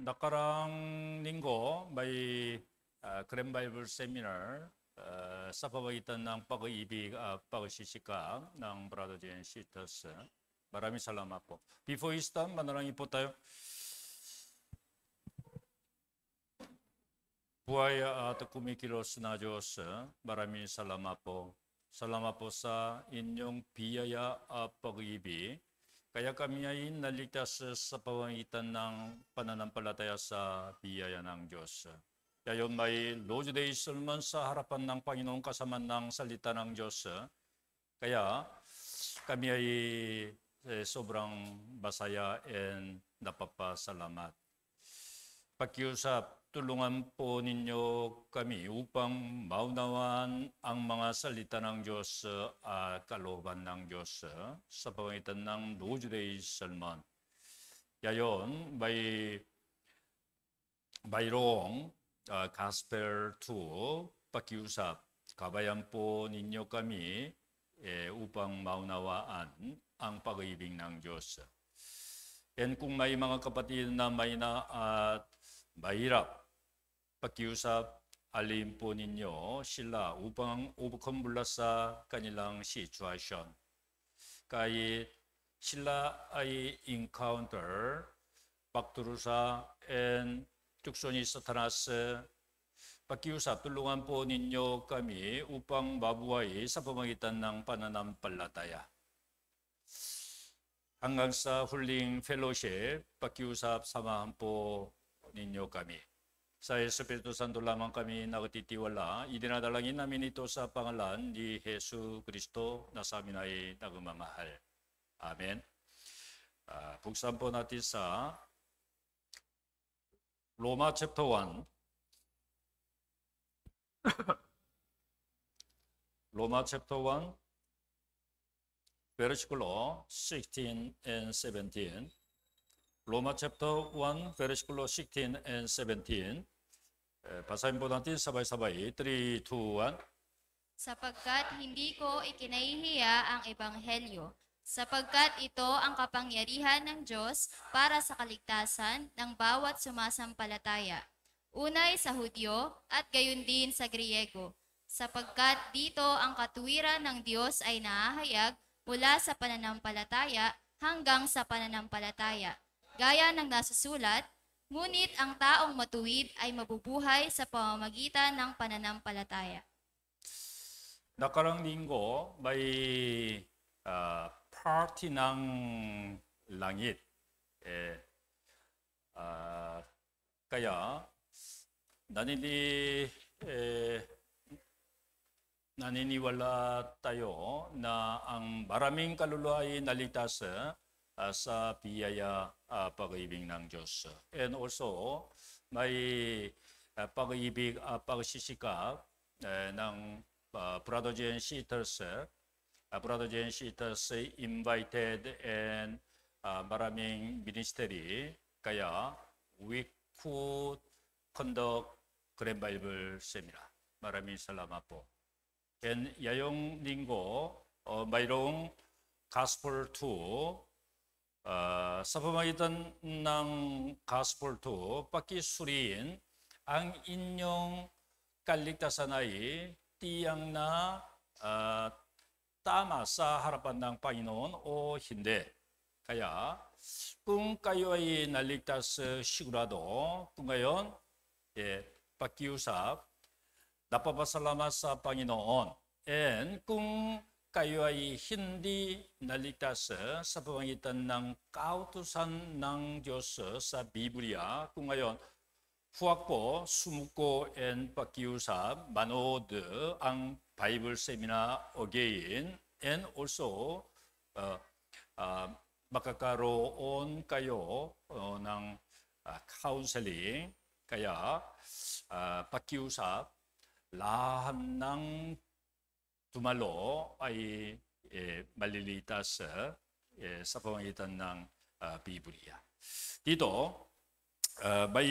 nakalang linggo may uh, Grand Bible Seminar uh, sa pamagitan ng pag-ibig at uh, pag-sisikap ng Brother and Sisters. Maraming salamat po. Before you start, manalangin po tayo. Buhay at kumikilos na Diyos, maraming salamat po. Salamat po sa inyong biyaya at pag-ibig Kaya kami ay naligtas eh, sa pamamagitan ng pananampalataya sa biyaya ng Diyos. Ngayon may lodgedation man sa harapan ng Panginoon kasama ng salita ng Diyos. Eh. Kaya kami ay eh, sobrang basaya and napapasalamat. Pakiusap tulungan po ninyo kami upang maunawan ang mga salita ng Diyos ah, at kalooban ng Diyos ah, sa pamagitan ng Dojuday Salman. Yayon, by, bayroong uh, ah, gospel tour, pakiusap, kabayan po ninyo kami eh, upang maunawaan ang pag-ibig ng Diyos. And kung may mga kapatid na may na at mahirap 박기우사 알림뿐인요 신라 우방 오브컴 불라사 까닐랑 시 주아션 까이 신라 아이 인카운터 박두루사 엔 죽손이 스타나스 박기우사 뚫룽한 뿐인요 까미 우방 마부와이 사포마기 딴낭 빠나남 빨라다야 한강사 훌링 펠로십 박기우사 사마한포 닌요 까미 Sa Espíritu Santo lamang kami nagtitiwala, idinadalangin namin ito sa pangalan ni j e s u Kristo na sa amin ay nagmamahal. Amen. Uh, buksan po natin sa Roma chapter 1. Roma chapter 1 베르시클로 16 and 17 Roma chapter 1 베르시클로 16 and 17 Pasahin po natin sabay-sabay. 3, 2, 1. Sapagkat hindi ko ikinahihiya ang Ebanghelyo, sapagkat ito ang kapangyarihan ng Diyos para sa kaligtasan ng bawat sumasampalataya. Unay sa Hudyo at gayon din sa Griego, sapagkat dito ang katuwiran ng Diyos ay nahahayag mula sa pananampalataya hanggang sa pananampalataya. Gaya ng nasusulat, Ngunit ang taong matuwid ay mabubuhay sa pamamagitan ng pananampalataya. Nakarang linggo, may uh, party ng langit. Eh, uh, kaya, nanini, eh, naniniwala tayo na ang maraming kaluluwa ay naligtas eh, 사비아야 빠그이빅 낭조스 and also my 빠그이빅 빠그시시가 낭 어, 브라더 젠 시터스 아, 브라더 젠 시터스 invited and 아, 마라밍 미니스테리 가야 we could conduct 그랜 바이블 세미나 마라미 살라마포 겐 야용 닝고 어 마이롱 가스폴 투 uh, sa pamagitan ng Gospel 2, pakisuriin ang inyong kaligtasan ay tiyang na uh, tama sa harapan ng Panginoon o hindi. Kaya kung kayo ay naligtas ah, sigurado, kung ngayon, eh, pakiusap, napapasalamat sa Panginoon. And kung kayo ay hindi naligtas eh, sa pamagitan ng kautusan ng Diyos eh, sa Biblia. Kung ngayon, huwag po sumuko and pakiusap, manood eh, ang Bible Seminar again and also uh, uh, makakaroon kayo uh, ng uh, counseling. Kaya uh, pakiusap lahat ng tumalo ay eh, malilitas eh, sa pamagitan ng uh, Biblia. Dito, uh, may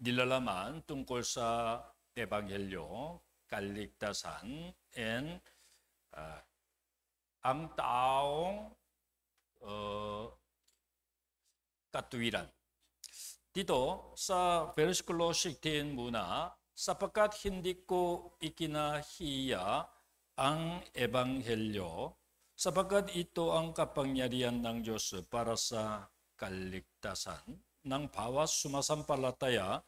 nilalaman tungkol sa Ebanghelyo, kaligtasan, and uh, ang taong uh, katwiran. Dito, sa versikulo 16 muna, sapagkat hindi ko ikinahiya ang e b a n g h e l y o sapagkat ito ang kapangyarihan ng Diyos para sa kaligtasan ng bawa sumasampalataya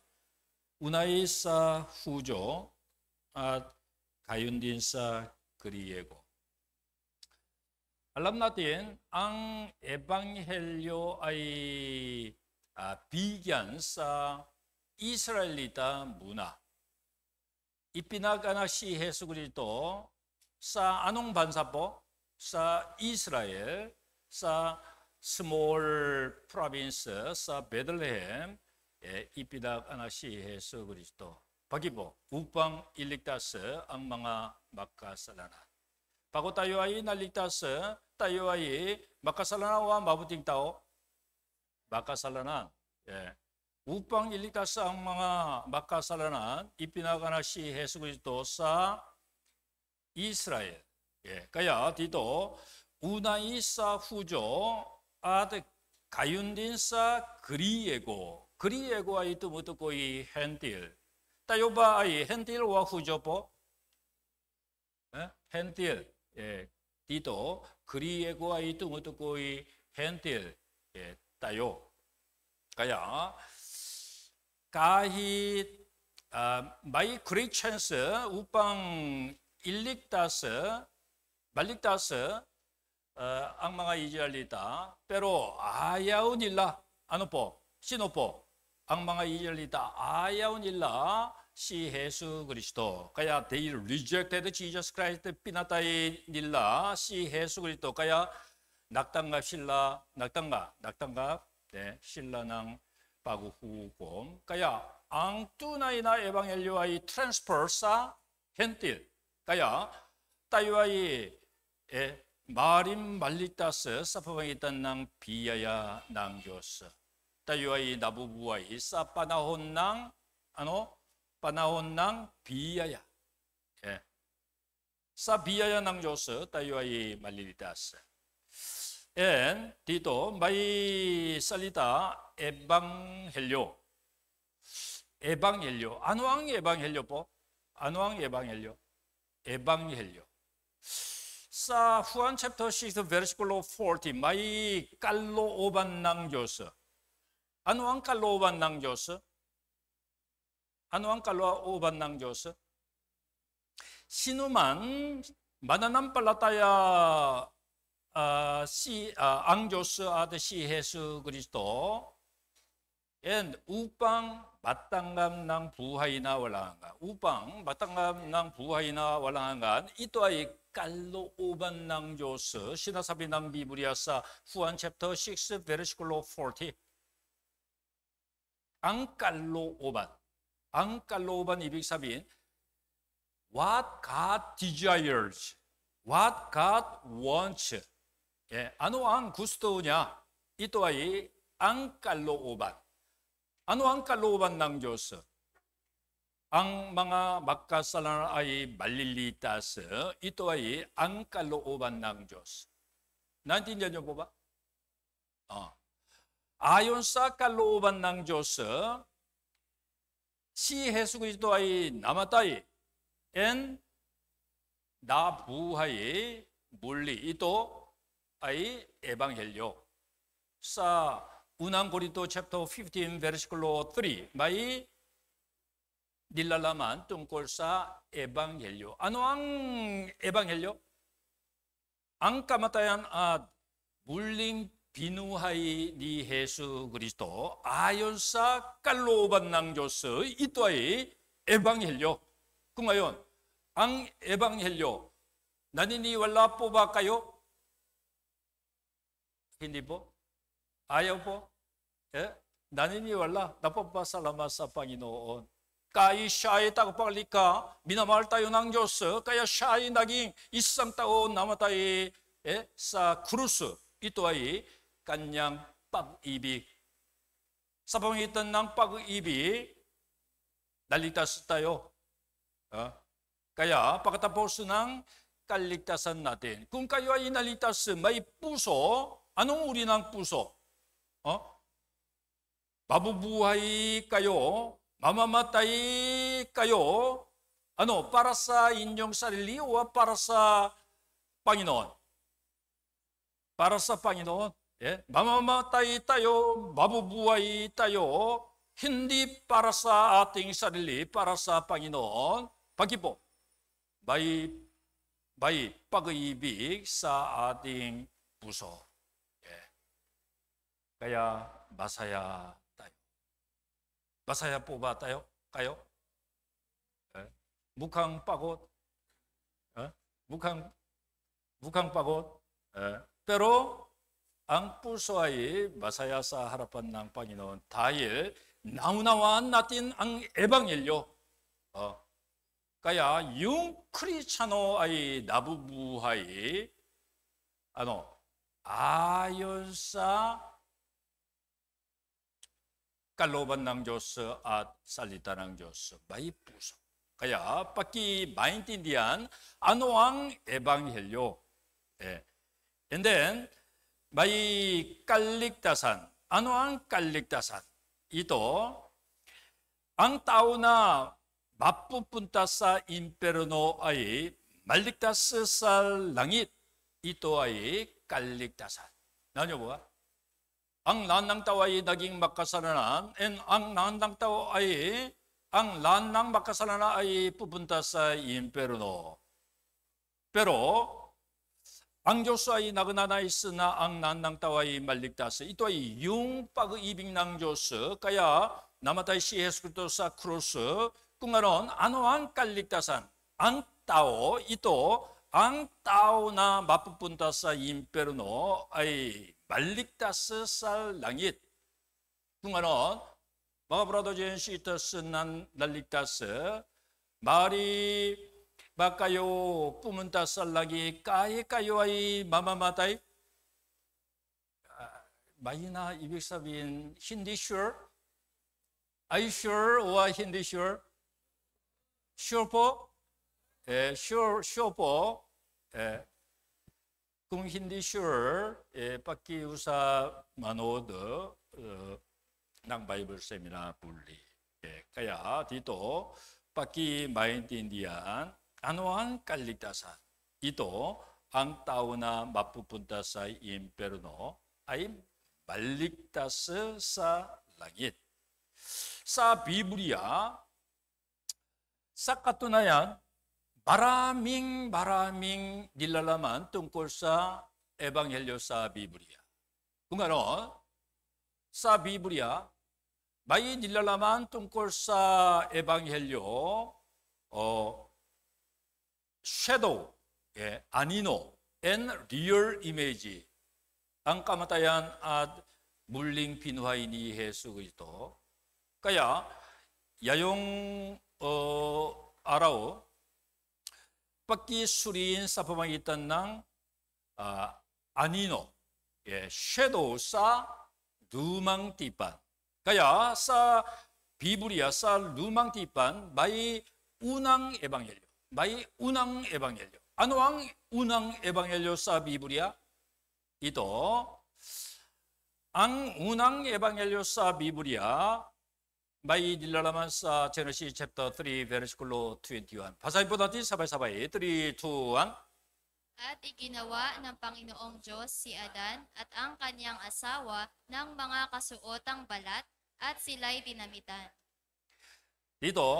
unay sa Hujo at gayon din sa Griego. Alam natin, ang Ebanghelyo ay uh, bigyan sa Israelita muna. Ipinaganak si Heso Kristo 싸 아농 반사포, 싸 이스라엘, 싸 스몰 프라빈스, 싸 베들레헴, 예, 이피닥 아나시 예수 그리스도, 바기보, 우방 일릭다스, 암망아 마카살라나. 바고 따요아이 날릭다스, 따요아이 마카살라나와 마부팅따오, 마카살라나, 예. 우방 일릭다스 악망아 마카살라나 이피나가나시 예수 그리스도 싸 이스라엘. 예, 그야 디도 우나이사 후조 아드 가윤딘사 그리예고 그리예고 아이 또 뭐또 고이 헨딜 따요바 아이 헨딜와 후조보 예? 헨딜 예 디도 그리예고 아이 또 뭐또 고이 헨딜 예 따요 그야 가히 아 마이 크리스스 우방 일릭다스, 말릭다스, 어, 악마가 이지할리다, 빼로 아야운일라, 아노포, 시노포, 악마가 이지할리다, 아야운일라, 시해수 그리스도, 가야 they rejected j e 피나타이 닐라, 시해수 그리스도, 가야 낙당갑 신라, 낙당갑, 낙당갑, 네, 신라낭 바구후곰, 가야 앙뚜나이나 에방엘리와이 트랜스퍼사 현틸 그야 따이와이 에 마림 말리따스 사파방에 있던 낭 비야야 남교스 따이와이 나부부와이 사파나혼 낭 아노 파나혼 낭 비야야 예 사비야야 남교스 따이와이 말리따스 엔 디도 마이 살리다 에방헬료 에방헬료 안왕 에방헬료보 안왕 에방헬료 에반겔리오. 사 후안 챕터 6 베르시콜로 40 마이 칼로 오반 낭조스 안왕 칼로 오반 낭조스 안왕 칼로 오반 낭조스 신우만 마나남 빨라타야 아, 시, 아, 앙조스 아드 시 예수 그리스도 엔 우빵 마땅감 낭 부하이나 월랑한가 우빵 마땅감 낭 부하이나 월랑한가 이또아이 깔로 오반 낭조스 시나사비 낭 비브리아사 후안 챕터 6 베르시클로 40 앙깔로 오반 앙깔로 오반 이0사인 What God desires What God wants 예, 안오앙 구스도냐 이또아이 앙깔로 오반 Ano ang kalooban ng Diyos? Ang mga magkasalan ay malilitas. Ito ay ang kalooban ng Diyos. Naintindihan niyo po ba? Oh. Ayon sa kalooban ng Diyos, si Hesus Kristo ay namatay and nabuhay muli. Ito ay ebanghelyo. Sa 운항고리도 챕터 15 베르시클로 3 마이 닐랄라만 뚱골사 에방헬료 안왕 에방헬료 앙까마타얀 아 물링 비누하이 니 예수 그리스도 아연사 깔로반 낭조스 이또아이 에방헬료 그마연 앙 에방헬료 나니니 왈라 뽑아까요 힌디보 Ayaw po? Eh, naniniwala, napapasalamat sa Panginoon. Kahit siya ay tagapaglikha, binamahal tayo ng Diyos, eh, kaya siya ay naging isang taon namatay eh, sa krus. Ito ay kanyang pag-ibig. Sa pangitan ng pag-ibig, naligtas tayo. Eh? Kaya pagkatapos ng kaligtasan natin, kung kayo ay naligtas, may puso, anong uri ng puso? 어? 마부부하이까요? 마마마타이까요? 아노 파라사 인종사릴리와 파라사 빵이논 파라사 빵이논 예? 마마마타이따요 마부부하이따요 힌디 파라사 아팅사릴리 파라사 빵이논 바기보 마이 마이 빠그이빅 사아딩 부서 예. 가야 마사야 따요. 마사야 뽑아 따요. 가요 네. 예? 묵항 빠고 네. 예? 묵항 묵 빠고 예? 때로 앙뿌소아이 마사야사 하라판 낭빵이는 다일 나우나와 나틴 앙 에방일요. 어. 까야 융 크리차노 아이 나부부하이 아노 아연사 k a l o b a n ng Diyos at salita ng Diyos. May puso. Kaya paki maintindihan ano ang ebanghelyo. Eh. And then, may kaligtasan. Ano ang kaligtasan? Ito, ang tao na mapupunta sa imperno ay maligtas sa langit. Ito ay kaligtasan. Nanyo ba? Ang lahat ng tao ay naging makasalanan and ang lahat tao ay ang lahat makasalanan ay pupunta sa impyerno. Pero ang Diyos ay nagnanais na ang lahat ng tao ay maligtas. Ito ay yung pag-ibig ng Diyos. Kaya namatay si Jesus sa krus. Kung ganon, ano ang kaligtasan? Ang tao, ito, ang tao na mapupunta sa impyerno ay 말릭다스 살랑잇 중간은 마브라도젠시 터스 날릭다스 마리 마까요 뿌문다 살라기 까이까요아이 마마마다이 아, 마이나 이백사빈 힌디슈어 아이슈어 오 힌디슈어 슈어포 에 슈어 슈어포 에 Kung hindi sure, e p a k i u s a m a n o o d uh, ng Bible seminar f u l i e kaya dito, pakimaintindihan ano ang kalitasan. g Ito ang tao na mapupunta sa i m p e r n o ay b a l i g t a s sa langit. Sa Biblia, sa katunayan, 바라밍 바라밍 닐랄라만 똥골사 에방헬리오사 비브리아 그러니까 사 비브리아 마이 닐랄라만 똥골사 에방헬리오 어 섀도우 예, 아니노 엔 리얼 이미지 안까마타얀 아 물링 빈화이니 예수 그리스까 야용 어 아라오 북바퀴 수리인 사파방에 있던 낭 아, 아니노 예, 섀도우 사루망 띠반 가야 사 비브리아 사루망 띠반 마이 운앙 에방엘료 마이 운앙 에방엘료 안왕 운앙 에방엘료 사 비브리아 이도 앙운앙 에방엘료 사 비브리아 by Dilalama's uh, Genesis chapter 3, versikulo 21. Basahin po natin sabay-sabay. 3, 2, 1. At iginawa ng Panginoong Diyos si Adan at ang kanyang asawa ng mga kasuotang balat at sila'y dinamitan. Dito,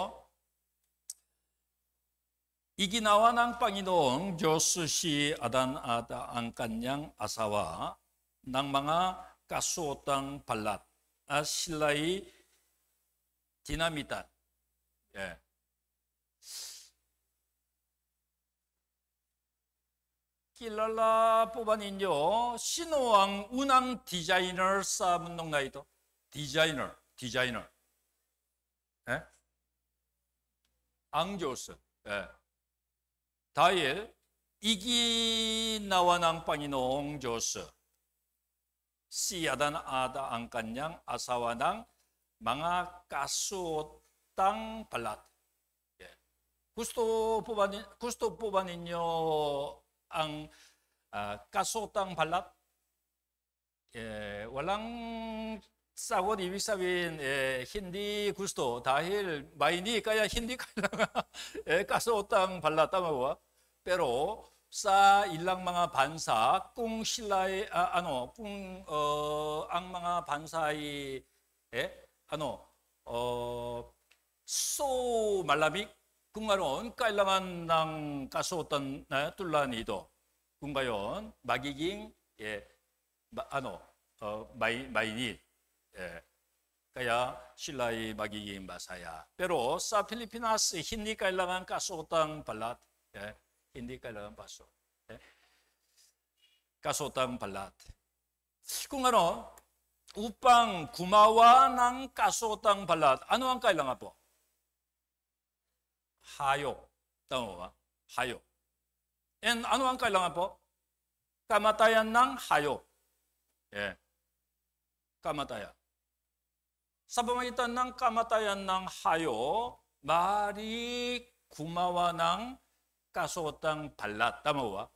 iginawa ng Panginoong Diyos si Adan at ang kanyang asawa ng mga kasuotang balat at sila'y 디나미탄. 예. 길랄라 뽑아닌요 신호왕 운항 디자이너 싸문동 나이도 디자이너 디자이너 예? 앙조스 예. 다일 이기 나와 낭빵이 농조스 씨야단 아다 앙간냥 아사와낭 mga kasutang palat. Gusto po ba, gusto po ba ninyo ang uh, kasutang palat? Eh, walang sagot ibig sabihin eh, hindi gusto dahil main이 kaya hindi kailangan eh, kasutang palat tama ba? Pero sa ilang mga bansa kung sila uh, ah, ano kung uh, ang mga bansa ay eh, あのそう말라빅 어, 군가론 깔랑한 낭 가서었던 나 뚫라니도 군가연 마기깅 예 아노 어 마이 마이니 예 까야 신라이 마기깅 마사야 빼로 사 필리피나스 힌디 깔랑한 가서었던 발랏 예 힌디 깔랑한 바소 예 가서었던 발랏 군가론 upang gumawa ng kasotang balat, ano ang kailangan po? Hayop. Tama ba? Hayop. And ano ang kailangan po? Kamatayan ng hayop. Yeah. Kamatayan. Sa pamagitan ng kamatayan ng hayop, 말이 구마와낭 까소땅 발라 따마와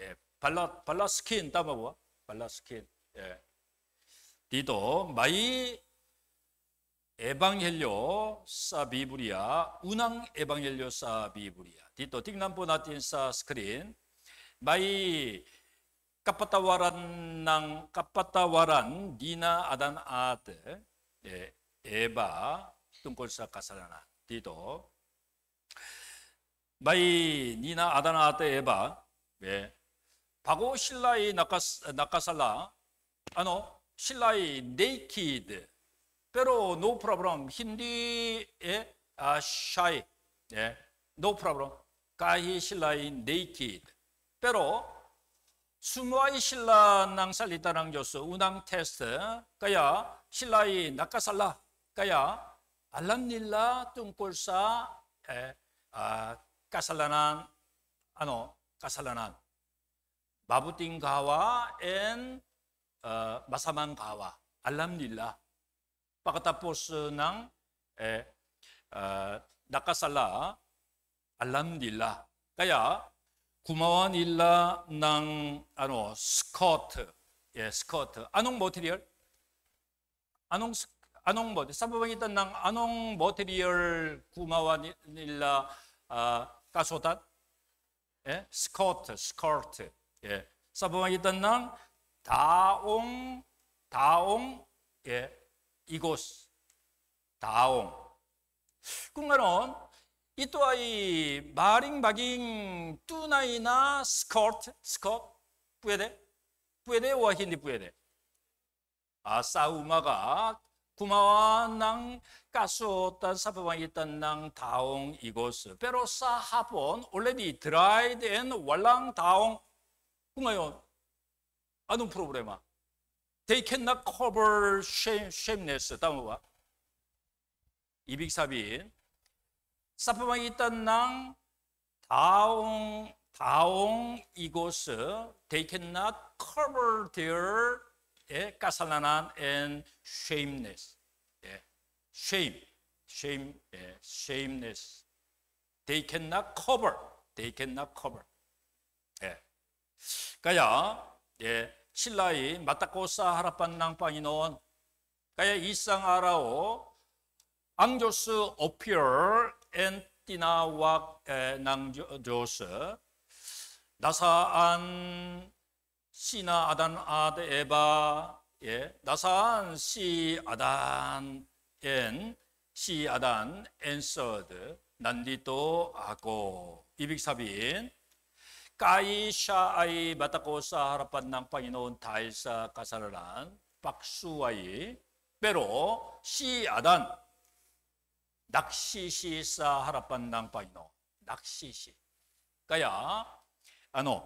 예 발라 발라 스킨 따마와 발라 skin. 예 디도 마이 에방헬리오 사비브리아 운항 에방헬리오 사비브리아 디도 틱남보 나틴사 스크린 마이 까빠타와란낭 까빠타와란 니나 아단 아드 예, 에바 뚱골사 까사라나 디도 마이 니나 아단 아드 에바 예 바고 실라이 나카살라 아노 신라의 네이키드, d 로노프라 r 럼 b l 힌디의 아, 샤이, y 예, no p r o 가히 신라의 네이키드, d 로 스무아이 신라 낭살리다랑 교수 운항 테스트, 가야 신라의 낙가살라, 가야 알람닐라 뚱골사, 예, 아, 까살라난, 아노, 까살라난, 마부딩가와엔 uh, masamang tawa. Alam nila. Pagkatapos uh, ng eh, uh, nakasala, alam nila. Kaya, gumawa nila ng ano, Scott. Yeah, Scott. Anong material? Anong anong material? Sa pamamagitan ng anong material gumawa nila uh, kasutan? Eh? Scott, Scott. Yeah. Sa pamamagitan ng 다옹 다옹 예 이곳 다옹 그러면은 이 또한 이 마링 바깅 뚜나이나 스커트 스커트 뿌에데 뿌에데 와 힌디 뿌에데 아 싸우마가 구마와 낭 가소탄 사파마 있던 낭 다옹 이곳 베로사 하본 올레디 드라이드 앤 월랑 다옹 그러요 Há um problema. They cannot cover shame, shameless. Tama ba? Ibig sabihin, sa pamagitan ng taong, taong 이곳을 they cannot cover their 예, kasalanan and shameless. 예, shame, shame, 예, shameless. They cannot cover. They cannot cover. 예. 그러니까 예, 신라이 마타코사 하라판 낭팡이노원 가야 이상 아라오 앙조스 오피얼 엔 티나왁 낭조스 나사안 시나 아단 아드 에바 예 나사안 시 아단 엔 시 아단 엔서드 난디도 아고 이빅사빈 k a y siya ay b a t a k o sa harapan ng Panginoon dahil sa kasalanan, p a k s u w a y pero si Adan, nagsisi sa harapan ng Panginoon. Nagsisi. Kaya, ano,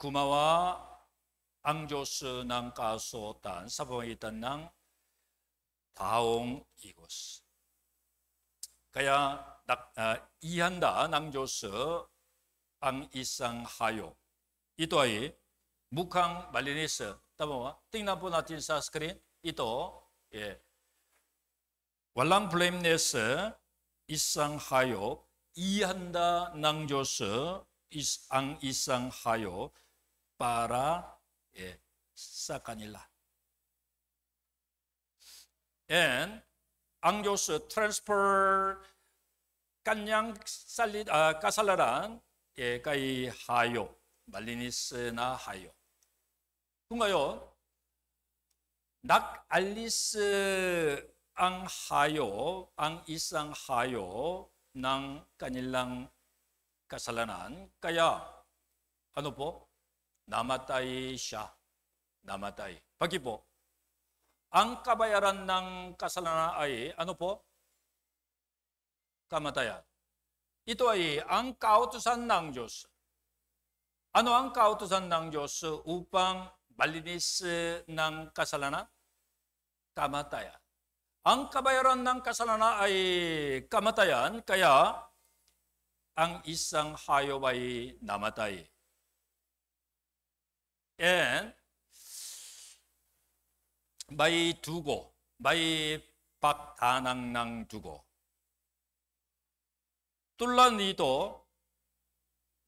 kumawa kasuotan yeah. ang sa pangitan ng Diyos n 구마와 앙조스 난 가소 단 사방에 있던 난 다옹 이 n 그 a ng Diyos 앙 이상 하요. 이또이 무캉 말리니스 따보와 띵나보나틴 사스크린 이또 예. 왈랑 블레임네스 이상 하요 이한다 낭조스 앙 이상 하요 빠라 예. 사카닐라 and 앙조스 트랜스퍼 깐양 살리 아 까살라란 kay hayop. Malinis na hayop. Kung ngayon, nakalis ang hayo, ang isang hayo ng kanilang kasalanan. Kaya, ano po? Namatay siya. Namatay. Pagi po, ang kabayaran ng kasalanan ay ano po? Kamatayan. Ito ay ang kautusan ng Diyos. Ano ang kautusan ng Diyos upang balinis eh, ng kasalanan? Kamatayan. Ang kabayaran ng kasalanan ay kamatayan, kaya ang isang hayop ay namatay. And by 두고, by 박탄ang ng dugo. 뚫란 이도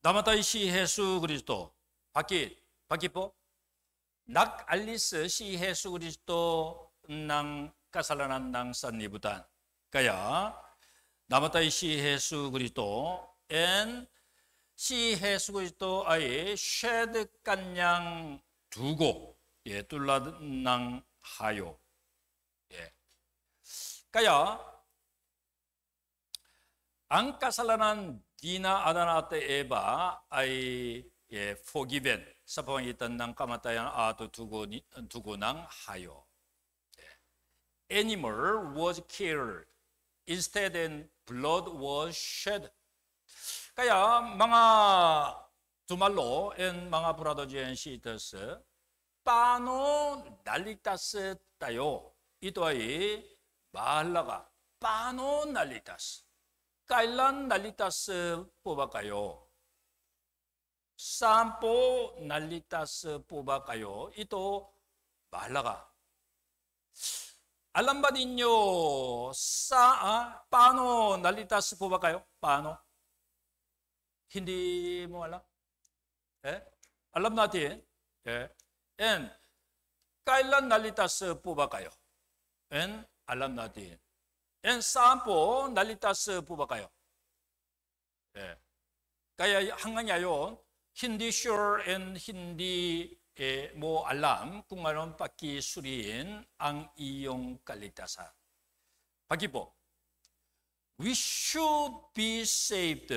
남아다이시 예수 그리스도 바퀴 바퀴포 뭐? 낙 알리스 시 예수 그리스도 낭까살란난 낭산니부단 까야 남아다이시 예수 그리스도 엔시 예수 그리스도 아이 쉐드 깐양 두고 예 뚫란 낭 하요 예 까야 안가살라난 디나 아다나테 에바 아이 예 포기벤 서방이 있던 난 까마타야 아도 두고 두고 난 하요. 네. Animal was killed instead and blood was shed. 그야 망아 두말로 엔 망아 브라더지 엔 시더스 빠노 날리다스 따요. 이 또이 말라가 빠노 날리다스. Kailan nalitas eh, po ba kayo? Saan po nalitas eh, po ba kayo? Ito, bahala ka. Alam ba ninyo sa, ah, paano nalitas po ba kayo? Paano? Hindi mo alam? Eh? Alam natin. Eh? And, kailan nalitas eh, po ba kayo? And, alam natin. 엔 싸안보 날리따스 뽑아가요. 예. 가야 한강야요 힌디 쇼 엔, 힌디 예, 모 알람 국마론 빠기 수리인 앙이용 깔리따사 박기보 We should be saved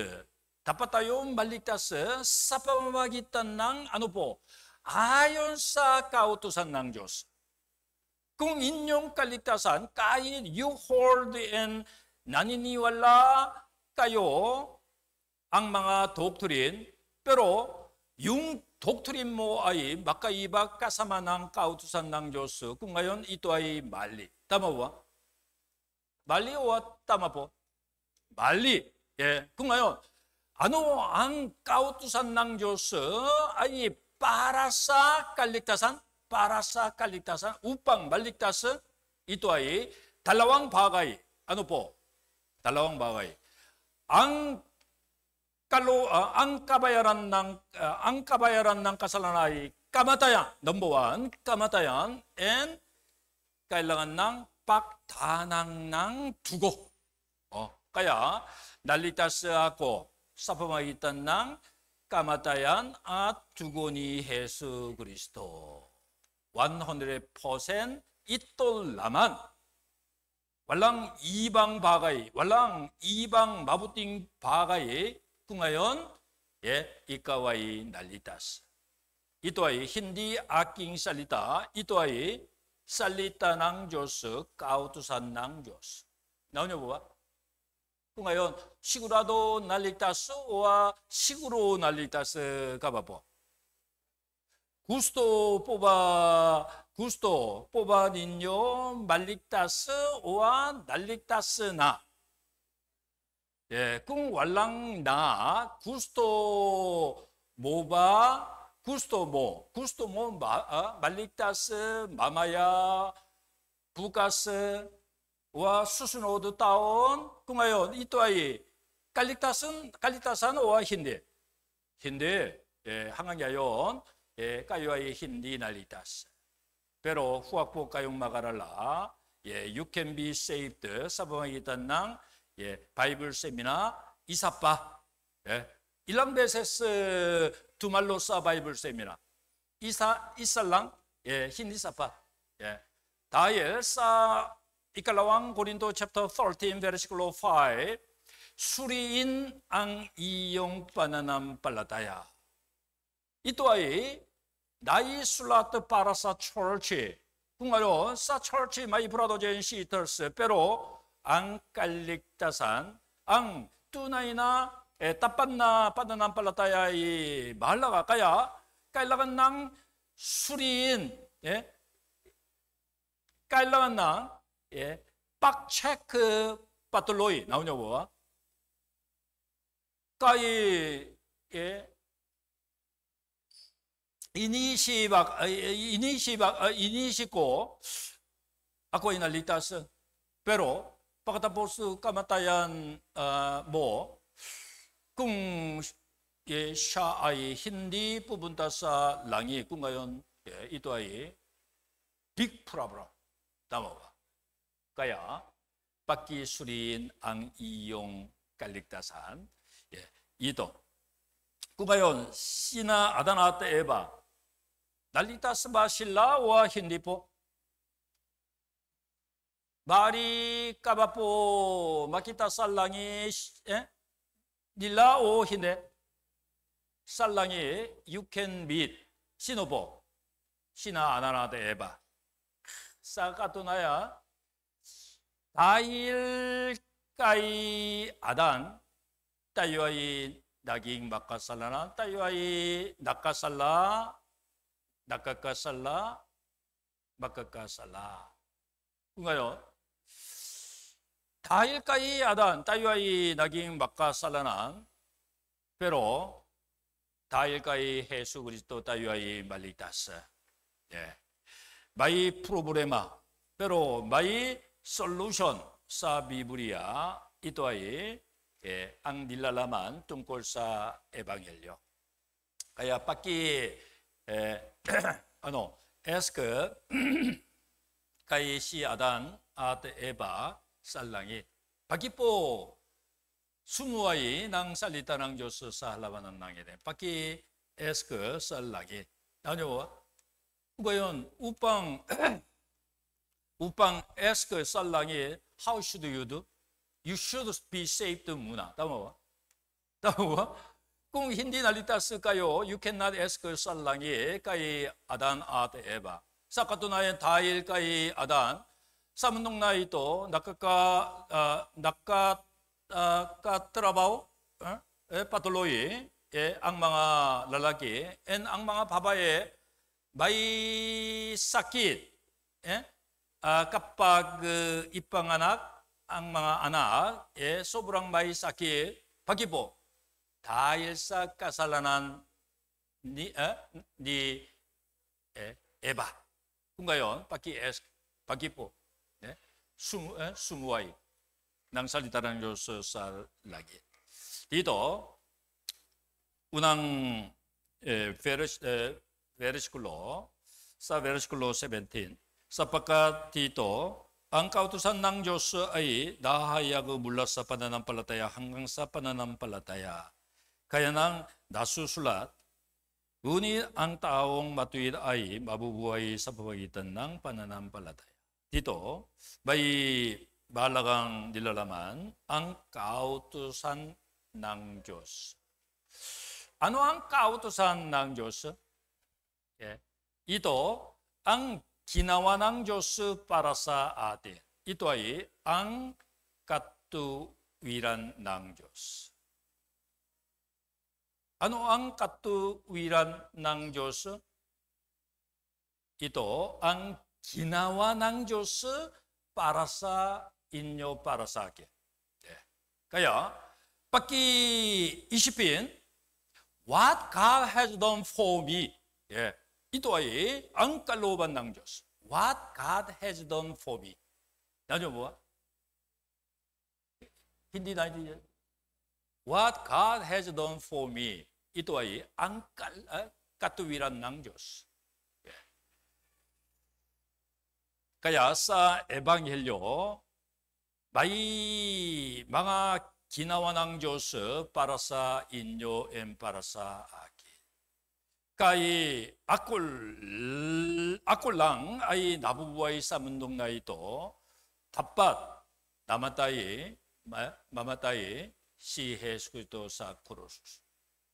다빠따요 말리따스 사파마기딴낭 아노보 아연사 까우투산낭조스 Kung inyong kaligtasan, kahit you hold and naniniwala kayo ang mga d o k t r i n pero yung d o k t r i n mo ay makaiba kasama ng kautusan ng Diyos. Kung ngayon, ito ay mali. Tama ba? Mali o tama po? Mali. 예. Kung ngayon, ano ang kautusan ng Diyos ay para sa kaligtasan? para sa kaligtasan upang maligtas ito ay dalawang bagay. Ano po? Dalawang bagay. Ang kalo uh, ah, ang kabayaran ng uh, ang kabayaran ng kasalanan ay kamatayan. Number one, kamatayan and kailangan ng pagtanang ng dugo. Oh, kaya naligtas ako sa pamagitan ng kamatayan at dugo ni Hesus Kristo. 100% 이톨라만 왈랑 이방 바가이 왈랑 이방 마부띵 바가이 꿍하연 예 이까와이 날리다스 이또아이 힌디 아킹 살리다 이또아이 살리타 낭조스 까우투산 낭조스 나오냐 보아 꿍하연 시구라도 날리다스 오와 시구로 날리다스 가봐보 구스토 뽑아 구스토 뽑아닌요 말릭다스 오아 날릭다스나 예, 꿍 왈랑나 구스토 모바 구스토모구스토모 마, 어? 말릭다스 마마야 부가스 와 수순오드 따온 꿍하여 이 또아이 깔릭다스는 깔릭다스는 오아 힌데 힌데 예, 항아야요 예, 까요아이 힌디 날리다스. 네 베로 후학보 까용 마가랄라. 예, you can be saved. 사방이 단낭 예, 바이블 세미나 이사빠. 예. 일랑베세스 두말로사 바이블 세미나. 이사 이살랑 예, 힌 이사빠. 예. 다엘 사 이칼라왕 고린도 챕터 13 베르시클로 5 수리인 앙 이용 바나남 빨라다야. 이 또한 나이 술라트 파라사 철치 궁화로 사 철치 마이 브라더젠 시터스 빼로 앙 깔릭 자산 앙 뚜나이나 따빤나 빠드난 빨라타야 이 말라가까야 깔라간 낭 수리인 예 깔라간 낭예 빡체크 빠틀로이 나오냐고 까이 예 이니시박 이니시박 이니시고 아코이나 리타스 pero pagkatapos kamatayan uh, mo, kung eh, siya ay hindi pupunta sa langit, kung ngayon eh, ito ay big problem. Tama ba? Kaya, pakisurin ang iyong kaligtasan. 예, ito. Kung ngayon, sina Adan at Eva, 날리타스 바실라 와 힌디포 마리 까바포 마키타 살랑이 닐라 오 힌데 살랑이 유캔 및 시노보 시나 아나나데 에바 사가토나야 다일까이 아단 따유아이 나깅 마카살라나 따유아이 나카살라 나카카 살라, 마카카 살라. 뭔가요? 다일까이 아단, 따유아이 나깅 마까 살라난, 페로, 다일까이 해수 그리스도 따유아이 말리다스. 예. 마이 프로브레마, 페로 마이 솔루션, 사비브리아, 이또아이, 예, 앙딜랄라만 뚱골사 에방엘요. 아야 빠끼 에, 예, あの、エスク、カイシアダン、アーテエバ、サラギ、パキポー、 스무와이 낭살 리타낭 조스 사할라바는 낭이네. 바퀴 에스크 쌀라기. 나뇨. 그건 우빵 우빵 에스크 쌀라기 how should you do? You should be saved 문화. 다음와. 다음와. Kung hindi nalitas kayo, you cannot ask sallangi kay Adan at Eva. Sa katunayan dahil kay Adan, sa mundong na ito, nakaka, uh, nakaka, uh, katrabaho, uh, eh, patuloy eh, ang mga lalaki and ang mga babae may sakit eh, uh, kapag uh, ipanganak ang mga anak, eh, sobrang may sakit, pagibo. dahil sa kasalanan ni, eh, ni eh, 에바. 그가요 바퀴 에스, 바퀴 포. 네? 스무, 에? 스무와이. 낭살리다라는 요소 살라기. 디도, 운항, 에, 베르시, 에, 베르시클로, 사 베르시클로 세벤틴. 사파카 디도, ang kautusan ng Diyos ay dahaya ko mula sa pananampalataya hanggang sa pananampalataya kaya nang nasusulat, ngunit ang taong matuwid ay mabubuhay sa pamagitan ng pananampalataya. Dito, may balagang nilalaman ang kautusan ng Diyos. Ano ang kautusan ng Diyos? Okay. Eh, ito ang ginawa ng Diyos para sa atin. Ito ay ang katuwiran ng Diyos. あのアンカトウィラン南城ス이도 안 기나와 낭조스 빠라사 인요 빠라사게. 네. 그야 바퀴 20인 What God has done for me. 예. 이도아이 안깔로반 낭조스. What God has done for me. 나좀 봐. 힌디 나이디 What God has done for me. 이 또한 안 어, 까뚜위란 낭조스. 그야 사 에방헬료 마이 망아 기나와 낭조스 파라사 인요 엠 파라사 아기. 까이 그러니까 아콜 아콜랑 아이 나부부와이 사문동 나이도 답밭 남았다이 마마따이 시 예수 그도사프로스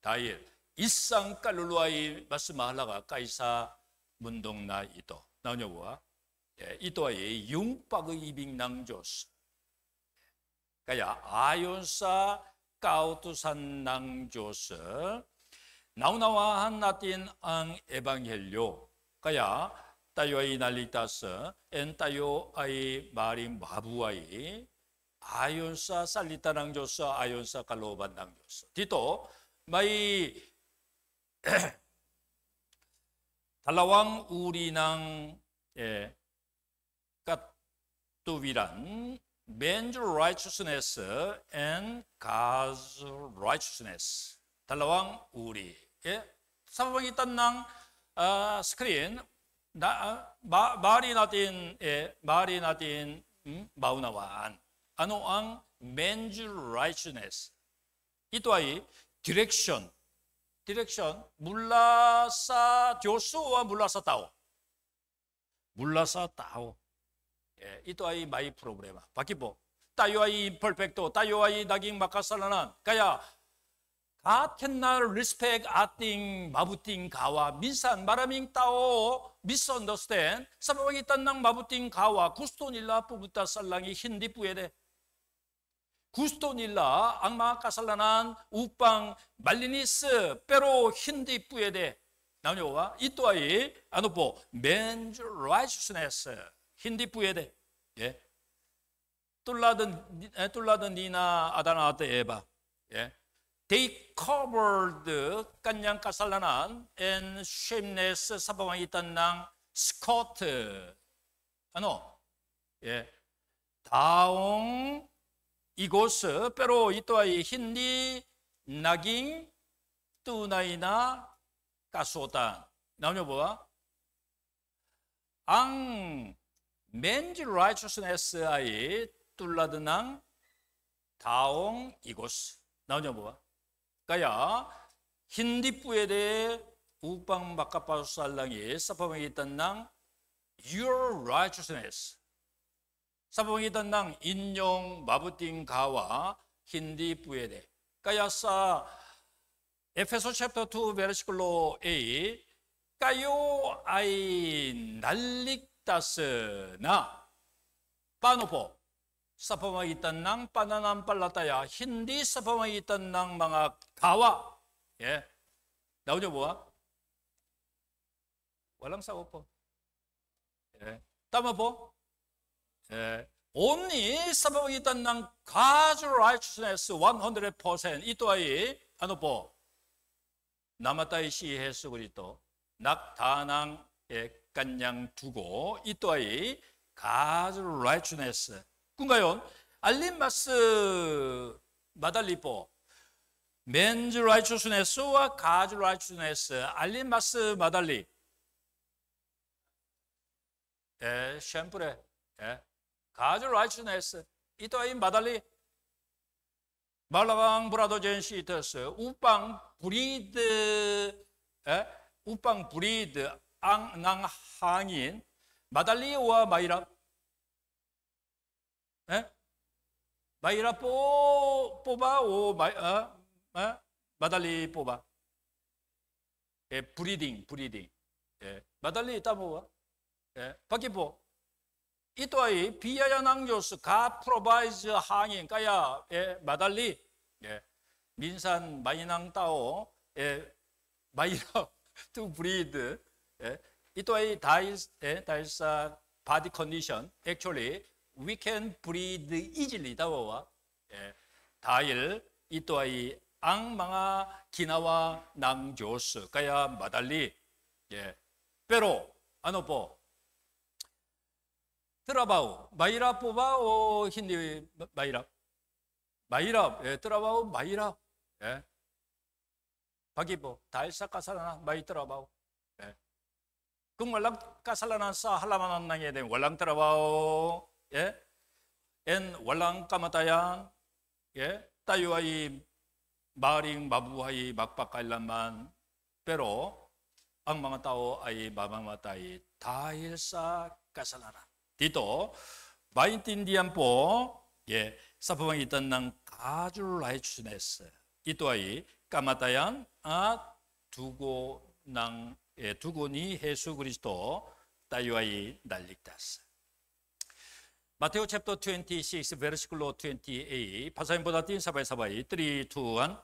다일 일상 깔룰루아이 말씀 하라가 까이사 문동나 이도 나오냐고와 예, 이도와의 융박의 이빙 낭조스 그야 아욘사 까우투산 낭조스 나우나와 한나틴앙 에방헬료 그야 따요이 날리타스 엔 따요아이 마린 마부아이 아이온사 살리타낭 조사 아이온사 갈로반낭 조사 dito may dalawang uri ng eh, katuwiran man's righteousness and God's righteousness dalawang uri 예? 사방에 있던 ng uh, screen na, uh, ba, bari natin eh, bari natin hmm, maunawaan hanno un man's righteousness. 이 또한 디렉션, 디렉션, 물라사 교수와 물라사 따오. 물라사 따오. 예, 이 또한 마이 프로그래마. 바뀌보. 따요아이 임퍼펙토, 따요아이 나깅 마카살라난, 까야 같은 날 리스펙 아띵 마부띵 가와 미산 마라밍 따오 미스언더스탠 사바바기 딴낭 마부띵 가와 구스톤 일라 뿌부타 살랑이 힌디 뿌에데 구스토닐라, 악마가살라난, 우빵, 말리니스, 빼로 힌디, 뿌에데, 나뇨와 이 또한 아노포 맨 라이스네스 힌디 뿌에데 예 뚫라든 뚫라든 니나 아다나아테 에바 예 they covered 깐냥 가살라난 and shameless 사방에 있던 낭 스코트 아노 예 다옹 이곳 빼로 이 또아이 힌디 나깅 뚜나이나 가소다 나오냐 보아 앙 맨지 라이처스네스 아이 뚫라드낭 다옹 이곳 나오냐 뭐가? 까야 힌디뿌에 대해 우방 바카파살랑이 사파방에 있던 낭 Your righteousness 사봉이 던낭 인용 마부띵 가와 힌디 부에데 까야사 에페소 챕터 2 베르시클로 A 까요 아이 날릭다스나 빠노포 사포마 있던 낭 빠나남 빨랐다야 힌디 사포마 있던 낭 망아 가와 예 나오죠 뭐야 월랑사고포 예 따마포 only 예. 사법이 있다는 난 God's righteousness 100%이 또한 아노보 남았다의 시 예수 그리또 낙다낭에 깐냥 두고 이 또한 God's righteousness 군가요 알림마스 마달리포 맨즈 라이추스네스와 가즈 라이추스네스 알림마스 마달리 에 예, 샴푸레 에 예. g o 라 righteousness i t 말라방 브라더 젠시 이어요 우빵 브리드 에? 우빵 브리드 앙 낭 항인 마달리와 마이라 에? 마이라 뽀 뽑아 오 마이 어? 에? 마달리 뽑아 에 예, 브리딩 브리딩 에 예, 마달리 따보와 에 바퀴포 이 또한 비야자낭교수 가프로바이즈 항인가야에 마달리 예 민산 마이낭 따오 마이라 투 브리드 예 이 또한 다이스 다이사 바디 컨디션 a c t u a l l we can breathe easily 다와 다일 이 또한 악망아 기나와 낭조스 가야 마달리 예 빼로 아노보 트라바우, 마이라 뽑아오 힌디 마이라, 마이라, 예, 트라바우 마이라, 예. 바기보 달사카살라나 마이 트라바우, 예. 그 월랑카살라나 사 할라마난 나게 된 월랑 트라바우, 예. 엔 월랑 까마타얀, 예. 따유아이 마링 마부하이 막박갈란만 빼로 악마마타오 아이 마마마타이 다일사 까살라나 dito, maintindihan po 예, 사포방에 있던 난 가주를 해주시네스. 이 또한 까마타양 아 두고 낭 예, 두고니 예수 tayo ay naligtas. Mateo chapter 26 베르시클로 28 바사인보다 뛴 사바이 사바이 3 2 1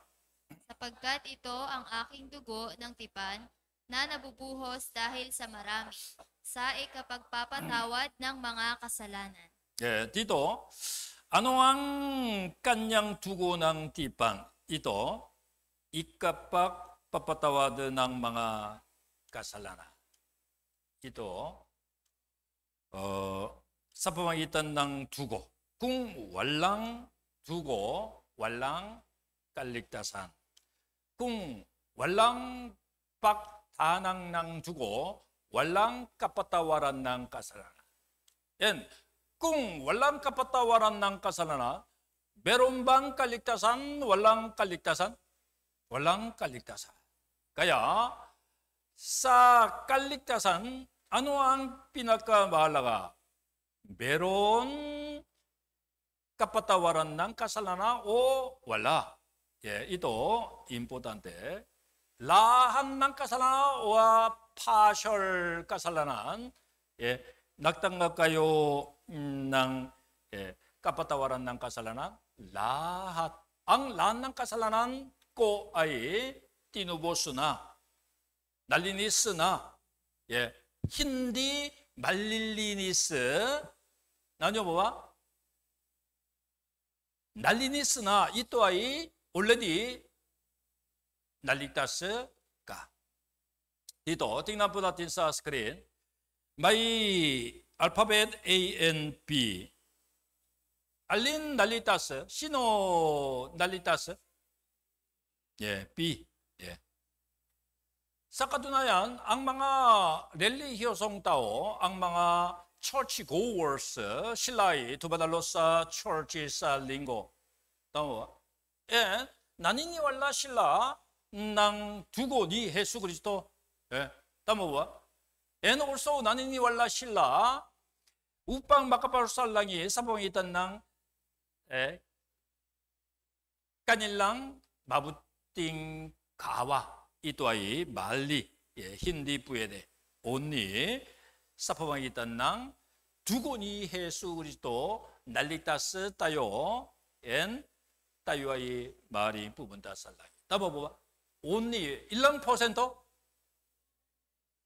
Sapagkat ito ang aking dugo ng tipan na nabubuhos dahil sa marami sa ikapagpapatawad ng mga kasalanan. 예, dito, ano ang kanyang dugo ng tipan? Ito, ikapagpapatawad ng mga kasalanan. Ito, uh, sa pamagitan ng dugo. Kung walang dugo, walang kaligtasan. Kung walang pagtanang ng dugo, walang kapatawaran ng kasalanan. Yan. Kung walang kapatawaran ng kasalanan, meron bang kaligtasan? Walang kaligtasan? Walang kaligtasan. Kaya, sa kaligtasan, ano ang pinakamahalaga? Meron kapatawaran ng kasalanan o wala? Yeah, ito, importante. 라한난 까살라나와 파셜 까살라난 예, 낙당가까요 낭 예, 까빠타와란 난 까살라난 라핫 앙 라한난 까살라난 꼬아이 띠누보스나 날리니스나 예, 힌디 말릴리니스 나뇨 뭐와 날리니스나 이 또아이 올레디 날리다스가 이도 띵남보다 띵사 스크린 마이 알파벳 A N B 알린 날리다스 신호 날리다스 예 B 예 사카두나얀 악마가 렐리 히어송따오 악마가철치고월스 신라이 두바달로사 철치사 링고 다음 예 나니니 왈라 신라 낭 두고 니 예수 그리스도 예. 따모와 엔 올소 나니니 왈라 신라 우빵 마카파루살랑이 예사봉에 있던 낭 예. 까닐랑 마부띵 가와 이또아이 말리 예. 힌디 부에데 온니 사포방에 있던 낭 두고니 예수 그리스도 날리따스 따요 엔 따유아이 말이 부분다 살라이 따보보 온니 n 랑퍼센랑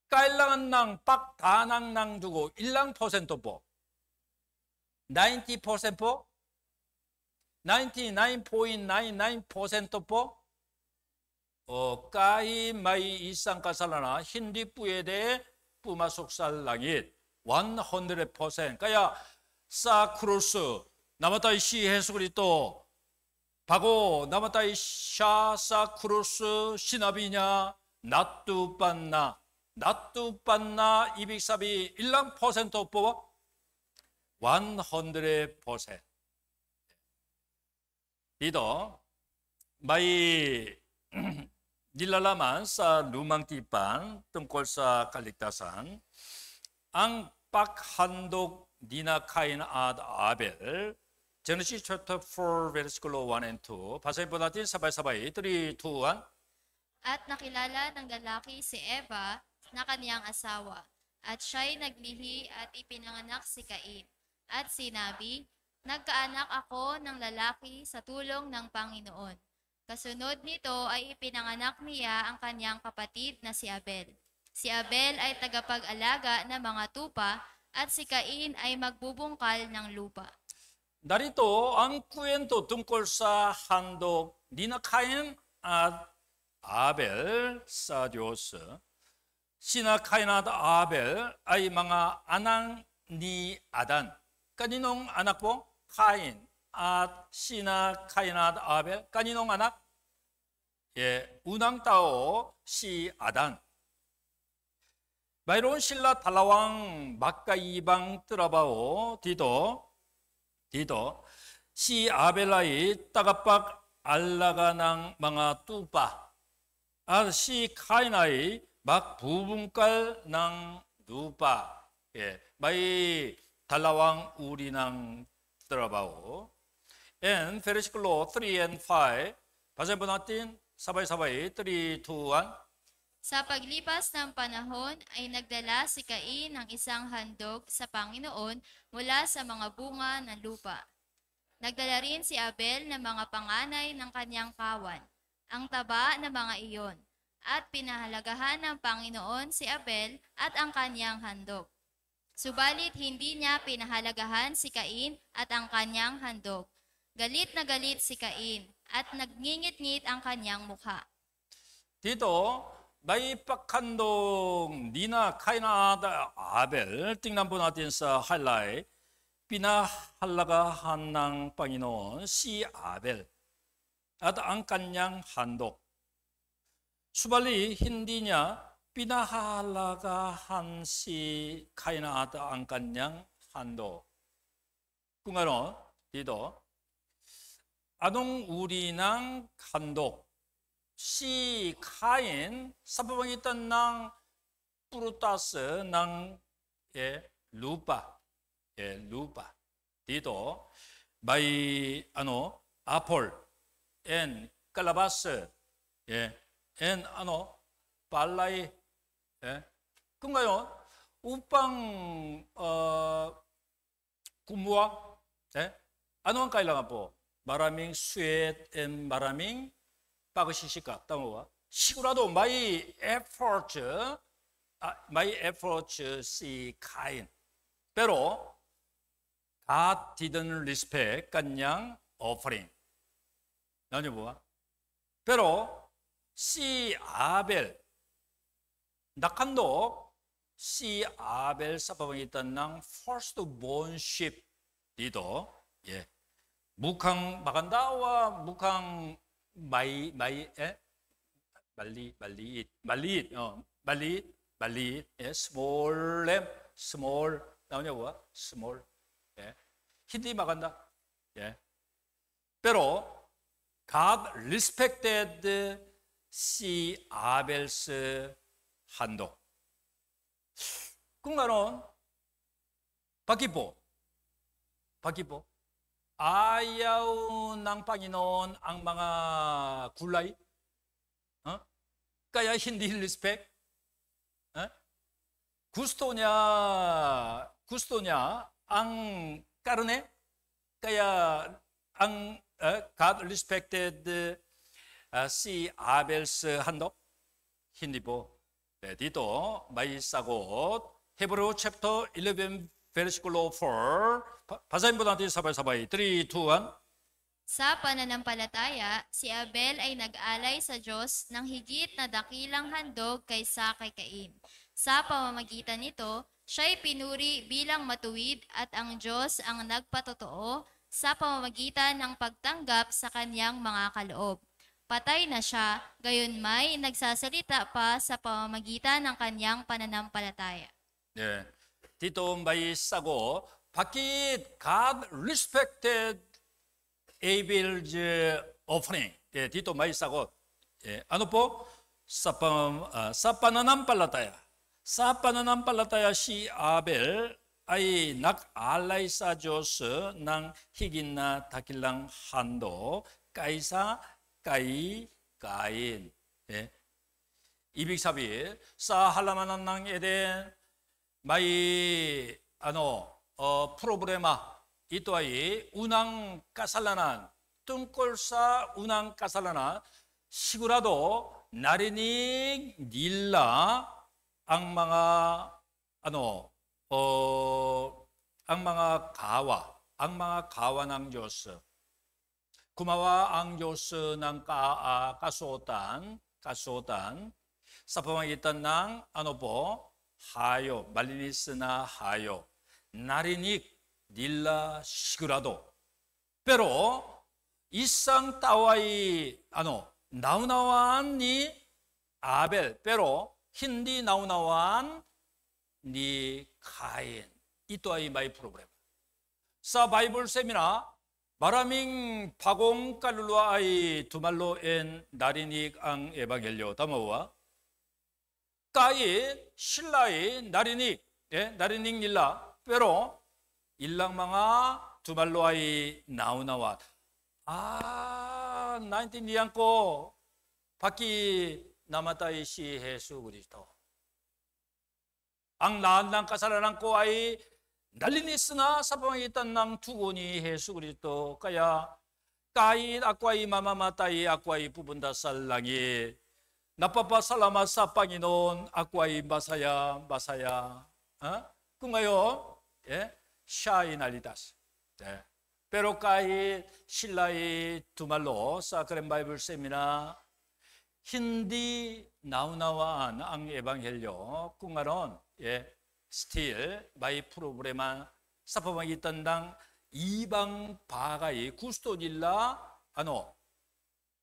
깔랑낭 빡다낭낭 두고 1랑% 퍼센터 보90%보99.99%보 어, 까이 마이 이상가 살라나 힌디 뿌에 대해 뿌마 속살랑잇 100% 까야 사크로스 나마타 시해수그리또 바고 나마타이 샤사크루스 시나비냐 나뚜빤나 나뚜빤나 이빅사비 일랑 퍼센트 뽑아 100% 리더 마이 nilalaman sa lumang tipan tungkol sa kaligtasan ang pakhandog dinakain at Abel Genesis chapter 4 versikulo 1 and 2. Basahin po natin sabay-sabay. 3, 2, 1. At nakilala ng lalaki si Eva na kaniyang asawa. At siya'y naglihi at ipinanganak si Cain. At sinabi, Nagkaanak ako ng lalaki sa tulong ng Panginoon. Kasunod nito ay ipinanganak niya ang kaniyang kapatid na si Abel. Si Abel ay tagapag-alaga ng mga tupa at si Cain ay magbubungkal ng lupa. 나리또 앙쿠엔토 등골사 한독 니나카인 아 아벨 사디오스 시나카인아드 아벨 아이망아 아낭니 아단 까니농 아낙봉 카인 아시나카인아드 아벨 까니농 아낙 예 우낭따오 시 아단 마이론 신라 달라왕 마카이방 뜨라바오 디도 디도 시 아벨라이 따갑박 알라가낭 망아 뚜바 아 시 카이나이 막 부분깔 낭 누바 예 마이 달라왕 우리낭 들어봐오 a 페르시클로3 a 5 바제 보나틴 사바이 사바이 3 2 1 Sa paglipas ng panahon ay nagdala si Cain ng isang handog sa Panginoon mula sa mga bunga ng lupa. Nagdala rin si Abel ng mga panganay ng kanyang kawan, ang taba ng mga iyon, at pinahalagahan ng Panginoon si Abel at ang kanyang handog. Subalit hindi niya pinahalagahan si Cain at ang kanyang handog. Galit na galit si Cain at nagngingit-ngit ang kanyang mukha. Dito, 나이박한동 니나 카이나다 아벨 띵남보나딘사 할라이 비나 할라가 한낭 빵이노 시 아벨 아다 안깐냥 한독 수발리 힌디냐 비나 할라가 한시 카이나 아다 안깐냥 한독 궁아노 디도 아동 우리낭 한독 시 카인 사포방에 있던 낭 뿌루타스 낭 예, 루파 예, 루파 디도 바이 아노 아폴 엔 칼라바스 예, 엔 아노 발라이 예. 그가요 우빵 어 군무와 예? 아노안 까일라가보 마라밍 수엣 엔 마라밍 박으시실까? 따모와 시구라도 my effort, my effort see kind. 때로 God didn't respect 간양 offering. 나니 뭐야? 때로 see 아벨 낙한도 see 아벨 사바방에 있던 낭 first born sheep 리더 예. 무캉 마간다와 무캉 마이 마이 에 말리 말리 잇 말리 잇어 말리 말리 잇 예, small 나오냐고 봐 스몰 l l 예 힌디 막간다 예빼로 God respected C 아벨스 한도 그러니 바퀴보 바퀴보 아야운 낭빵이 넣악마가 굴라이 어? 까야 힌디 힐리스펙 어? 구스토냐 구스토냐 앙 까르네 까야 앙 God respected C 아벨스 한독 힌디보 레디도 마이사고 헤브로 챕터 11 Versículo 4. Basahin po natin sabay-sabay. 3, 2, 1. Sa pananampalataya, si Abel ay nag-alay sa Diyos ng higit na dakilang handog kaysa kay Cain. Sa pamamagitan nito, siya'y pinuri bilang matuwid at ang Diyos ang nagpatotoo sa pamamagitan ng pagtanggap sa kanyang mga kaloob. Patay na siya, gayon may nagsasalita pa sa pamamagitan ng kanyang pananampalataya. Yeah. dithoned by 싸고 바퀴 God respected Abel's offering. 예, dithoned by 싸고 예, ano po? Sa, pam, uh, sa pananampalataya. Sa pananampalataya si Abel ay nag-alay sa Diyos ng higit na dakilang hando kaysa kay Kain. 예. 204일, 사 할라만한 낭 에덴, 마이 아노 어, 프로그레마 이또아이 운항 까살라난 뚱꼴사 운항 까살라난 시구라도 나리니 닐라 악망아 아노 어 악망아 가와 악망아 가와 낭조스 구마와 앙조스 난까 아 까소탄 까소탄 사파마 이딴 낭 아노보 하요 말리니스나 하요 나리닉 닐라 시그라도 빼로 이상 따와이 아노 나우나완니 아벨 빼로 힌디 나우나완 니 카인 이 또아이 마이 프로그램 사바이벌 세미나 마라밍 파공 깔루아이 두말로 엔 나리닉 앙 에바겔료 리 담아와 까이 신라이 나리니 예? 나리닉 일라 빼로 일랑망아 두말로아이 나우나와 아 나인티 니안고 바퀴 남았다이 시 예수 그리스도 앙나안난 까살아난고 아이 날리니스나 사방에 있던 남 두고니 예수 그리스도 까야 까이 악과이 마마마따이 악과이 부분다 살랑이 나빠빠 살라마 사빵이논 아쿠아이 마사야 마사야 끊어요 예? 샤이 날리다스 네. 베로카이 신라이 두말로 사크렘 바이블 세미나 힌디 나우나와앙 에방헬료 꿍아론 예 스틸 마이 프로그레만 사파방이 떤당 이방 바가이 구스토닐라 아노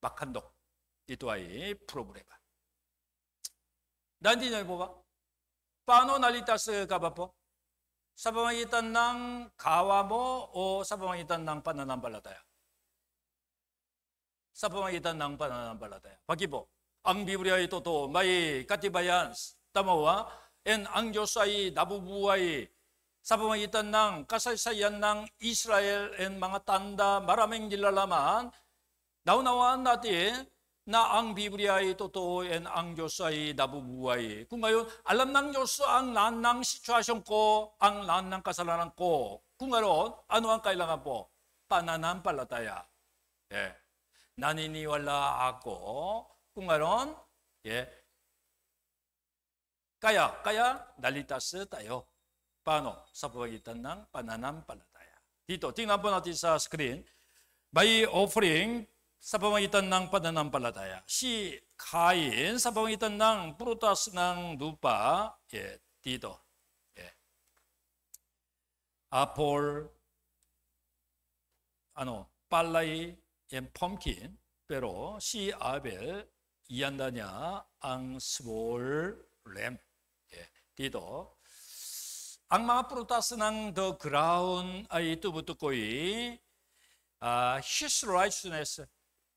마칸독 이또아이 프로그레마 Naintindihan niyo po ba? Paano nalitas eh, ka ba po? Sa pamagitan ng kawa mo o sa pamagitan ng pananampalataya? Sa pamagitan ng pananampalataya. Pagi po, ang Biblia ay totoo, may katibayan, tama ba? And ang Diyos ay nabubuhay sa pamagitan ng kasaysayan ng Israel and mga tanda, maraming nilalaman, naunawaan natin na ang Biblia ay totoo and ang Diyos ay nabubuhay. Kung ngayon, alam ng Diyos ang lahat ng sitwasyon ko, ang lahat ng kasalanan ko. Kung ngayon, ano ang kailangan po? Pananampalataya. Yeah. Naniniwala ako. Kung ngayon, yeah. kaya, kaya nalitas tayo. Paano? Sa pagitan ng pananampalataya. Dito, tingnan po natin sa screen. By offering 사방에 있던 낭 빠다 낭 빨라다야. 시 가인 사방에 있던 낭 뿌로타스 낭 누빠 예 디도 예 아폴 아노 빨라이 엔 펌킨 빼로 시 아벨 이안다냐 앙스볼 램 예, 디도 악마 프로타스낭 더 그라운 아이 뚜부뚜꼬이 아 히스 라이츠네스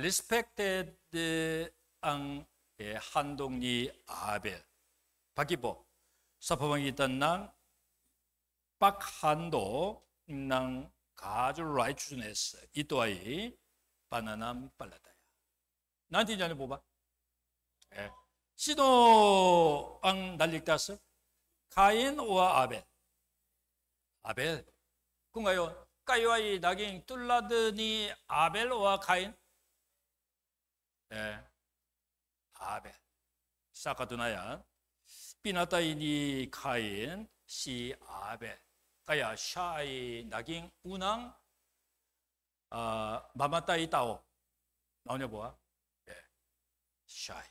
respected a 한동리 아벨 바기보 서포방이 있던 낭 박한도 낭 가주 라이추스네스 이 또아이 바나남 빨라다야 난티 전에 보봐 예. 시도 앙 날릭다스 카인 오아 아벨 아벨 그가요 까이와이 낙인 뚫라드니 아벨 오아 카인 예. 아벨. 사카두나야. 비나타이니 카인 시 아벨. 가야 샤이 나깅 우낭 아 마마타이 따오 나오냐 보아 예 샤이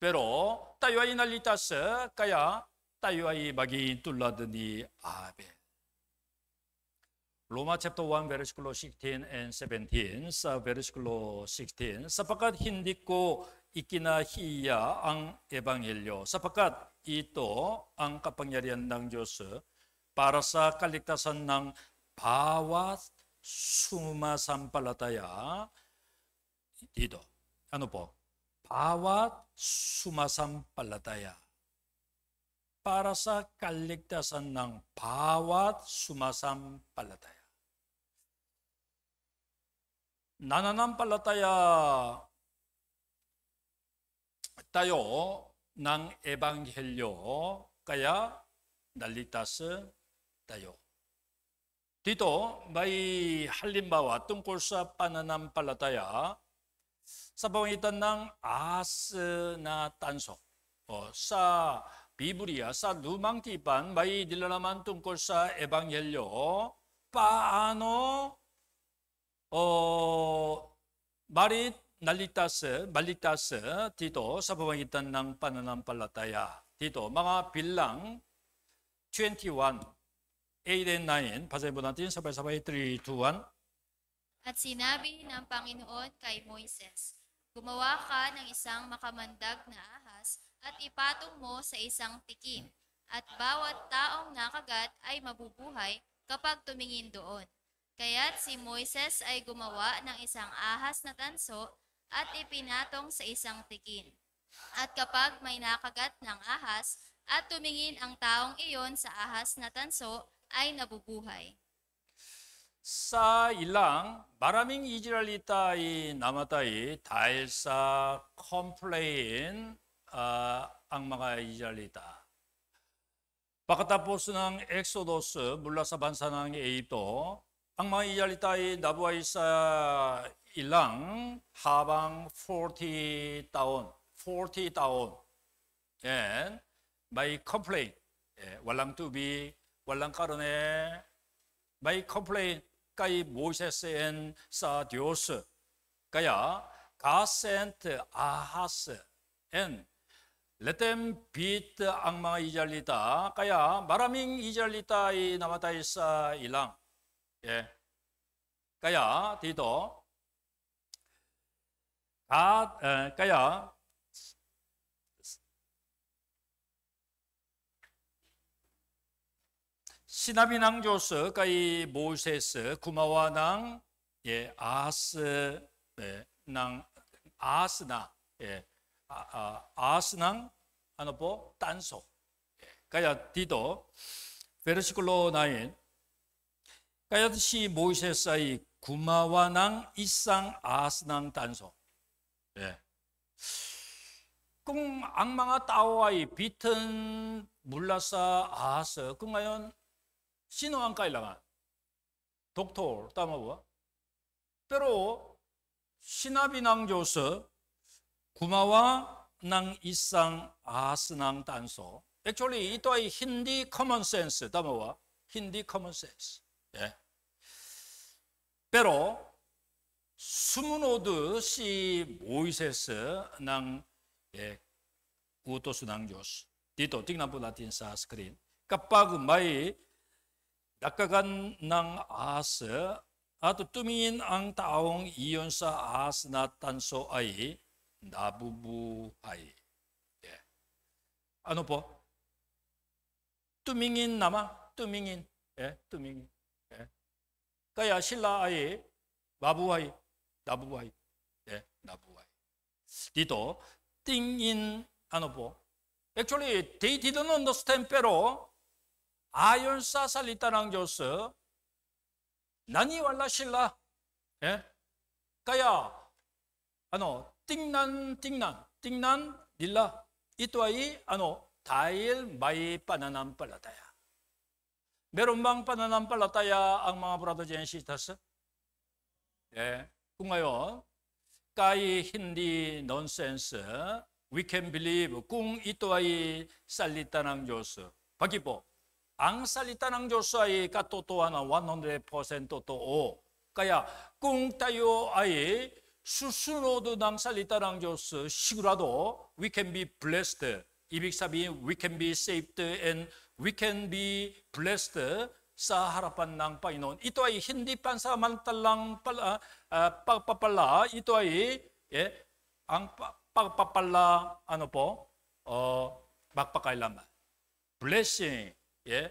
베로 따유아이 날리타스 가야 따유아이 마긴 뚫라드니 아벨 Roma chapter 1 versículo 16 and 17 sa versículo 16 sapagkat hindi ko ikinahiya ang ebanghelyo sapagkat ito ang kapangyarihan ng Diyos eh, para sa kaligtasan ng bawat sumasampalataya dito. Ano po? Bawat sumasampalataya para sa kaligtasan ng bawat sumasampalataya. 나나남 빨랐다야 따요 낭 에반겔료 까야 날리따스 따요 디도 마이 할림바와 뚱골사 빠나남 빨라다야 사방이 있던 낭 아스나 딴소 어, 사 비브리아 사 누망티반 마이 딜라만 뚱골사 에반겔료 빠아노 어, 말이 날리타스, 말리타스, 디도, 사바바기탄 낭 빠나남 빨라타야, 디도, mga bilang 21, 8 and 9, basahin po natin sabay 3, 2, 1. At sinabi ng Panginoon kay Moises, Gumawa ka ng isang makamandag na ahas at ipatong mo sa isang tikim, at bawat taong nakagat ay mabubuhay kapag tumingin doon. Kaya't si Moises ay gumawa ng isang ahas na tanso at ipinatong sa isang tikin. At kapag may nakagat ng ahas at tumingin ang taong iyon sa ahas na tanso, ay nabubuhay. Sa ilang, maraming Israelita ay namatay dahil sa complain uh, ang mga Israelita. pagkatapos ng Exodus mula sa bansa ng Egypto 악마 이잘리 따위 나부아이사일랑 하방 40 다운 40 다운 and my complaint 예, 왈랑투비 왈랑카르네 my complaint 까이 모세스 앤 사디오스 까야 가센트 아하스 앤 레템 비트 악마 이잘리다 까야 마라밍 이잘리다이 나마다이사 일랑 예. 그야 디도 가 아, 에, 어, 야 시나비낭 조스 까이 모세스 구마와낭 예 아스 예, 네, 낭 아스나 예 아, 아 스낭 아노보 딴소 예, 까야 디도 베르시클로 나인 까야드시 모세사이 구마와낭 이상 아스낭 단소. 예. 꿈악마가 따오아이 비튼 물라사 아서꿈아연신호왕 까일라간 독토 따마와 때로 신압이 낭조서 구마와 낭 이상 아스낭 단소. a c t u a l l 이 또한 힌디 커먼 센스 따마와 힌디 커먼 센스. 예. Pero, sumunod si Moises ng eh, utos ng Diyos. Dito, tingnan po natin sa screen. Kapag may dakagan ng ahas at tumingin ang taong iyon sa as na tanso ay nabubuhay. Yeah. Ano po? Tumingin naman. Tumingin. Eh, tumingin. 그야 신라아이 와부아이 나부아이 네 나부아이 니도 띵인 아노보 Actually, they didn't understand pero ayon sa salita ng Diyos, naniwala sila. Eh? Kaya, ano, tingnan, tingnan, tingnan nila. Ito ay, ano, dahil may pananampalataya. meron bang pananampalataya ang mga brothers and sisters? 예, 그런가요? 까이 힌디 논센스 we can believe cung itoai s a l i t a n g Diyos. Pagi po, ang salita ng Diyos ay katotohanan 100% totoo. Kaya kung tayo ay susunod ng salita ng Diyos, sigurado we can be blessed. Ibig sabihin, we can be saved and we can be blessed sa harapan ng Panginoon. Ito ay hindi pansamantalang pala, uh, pagpapala, ito ay eh, ang pagpapala, ano po, uh, magpakailaman. Blessing, yeah,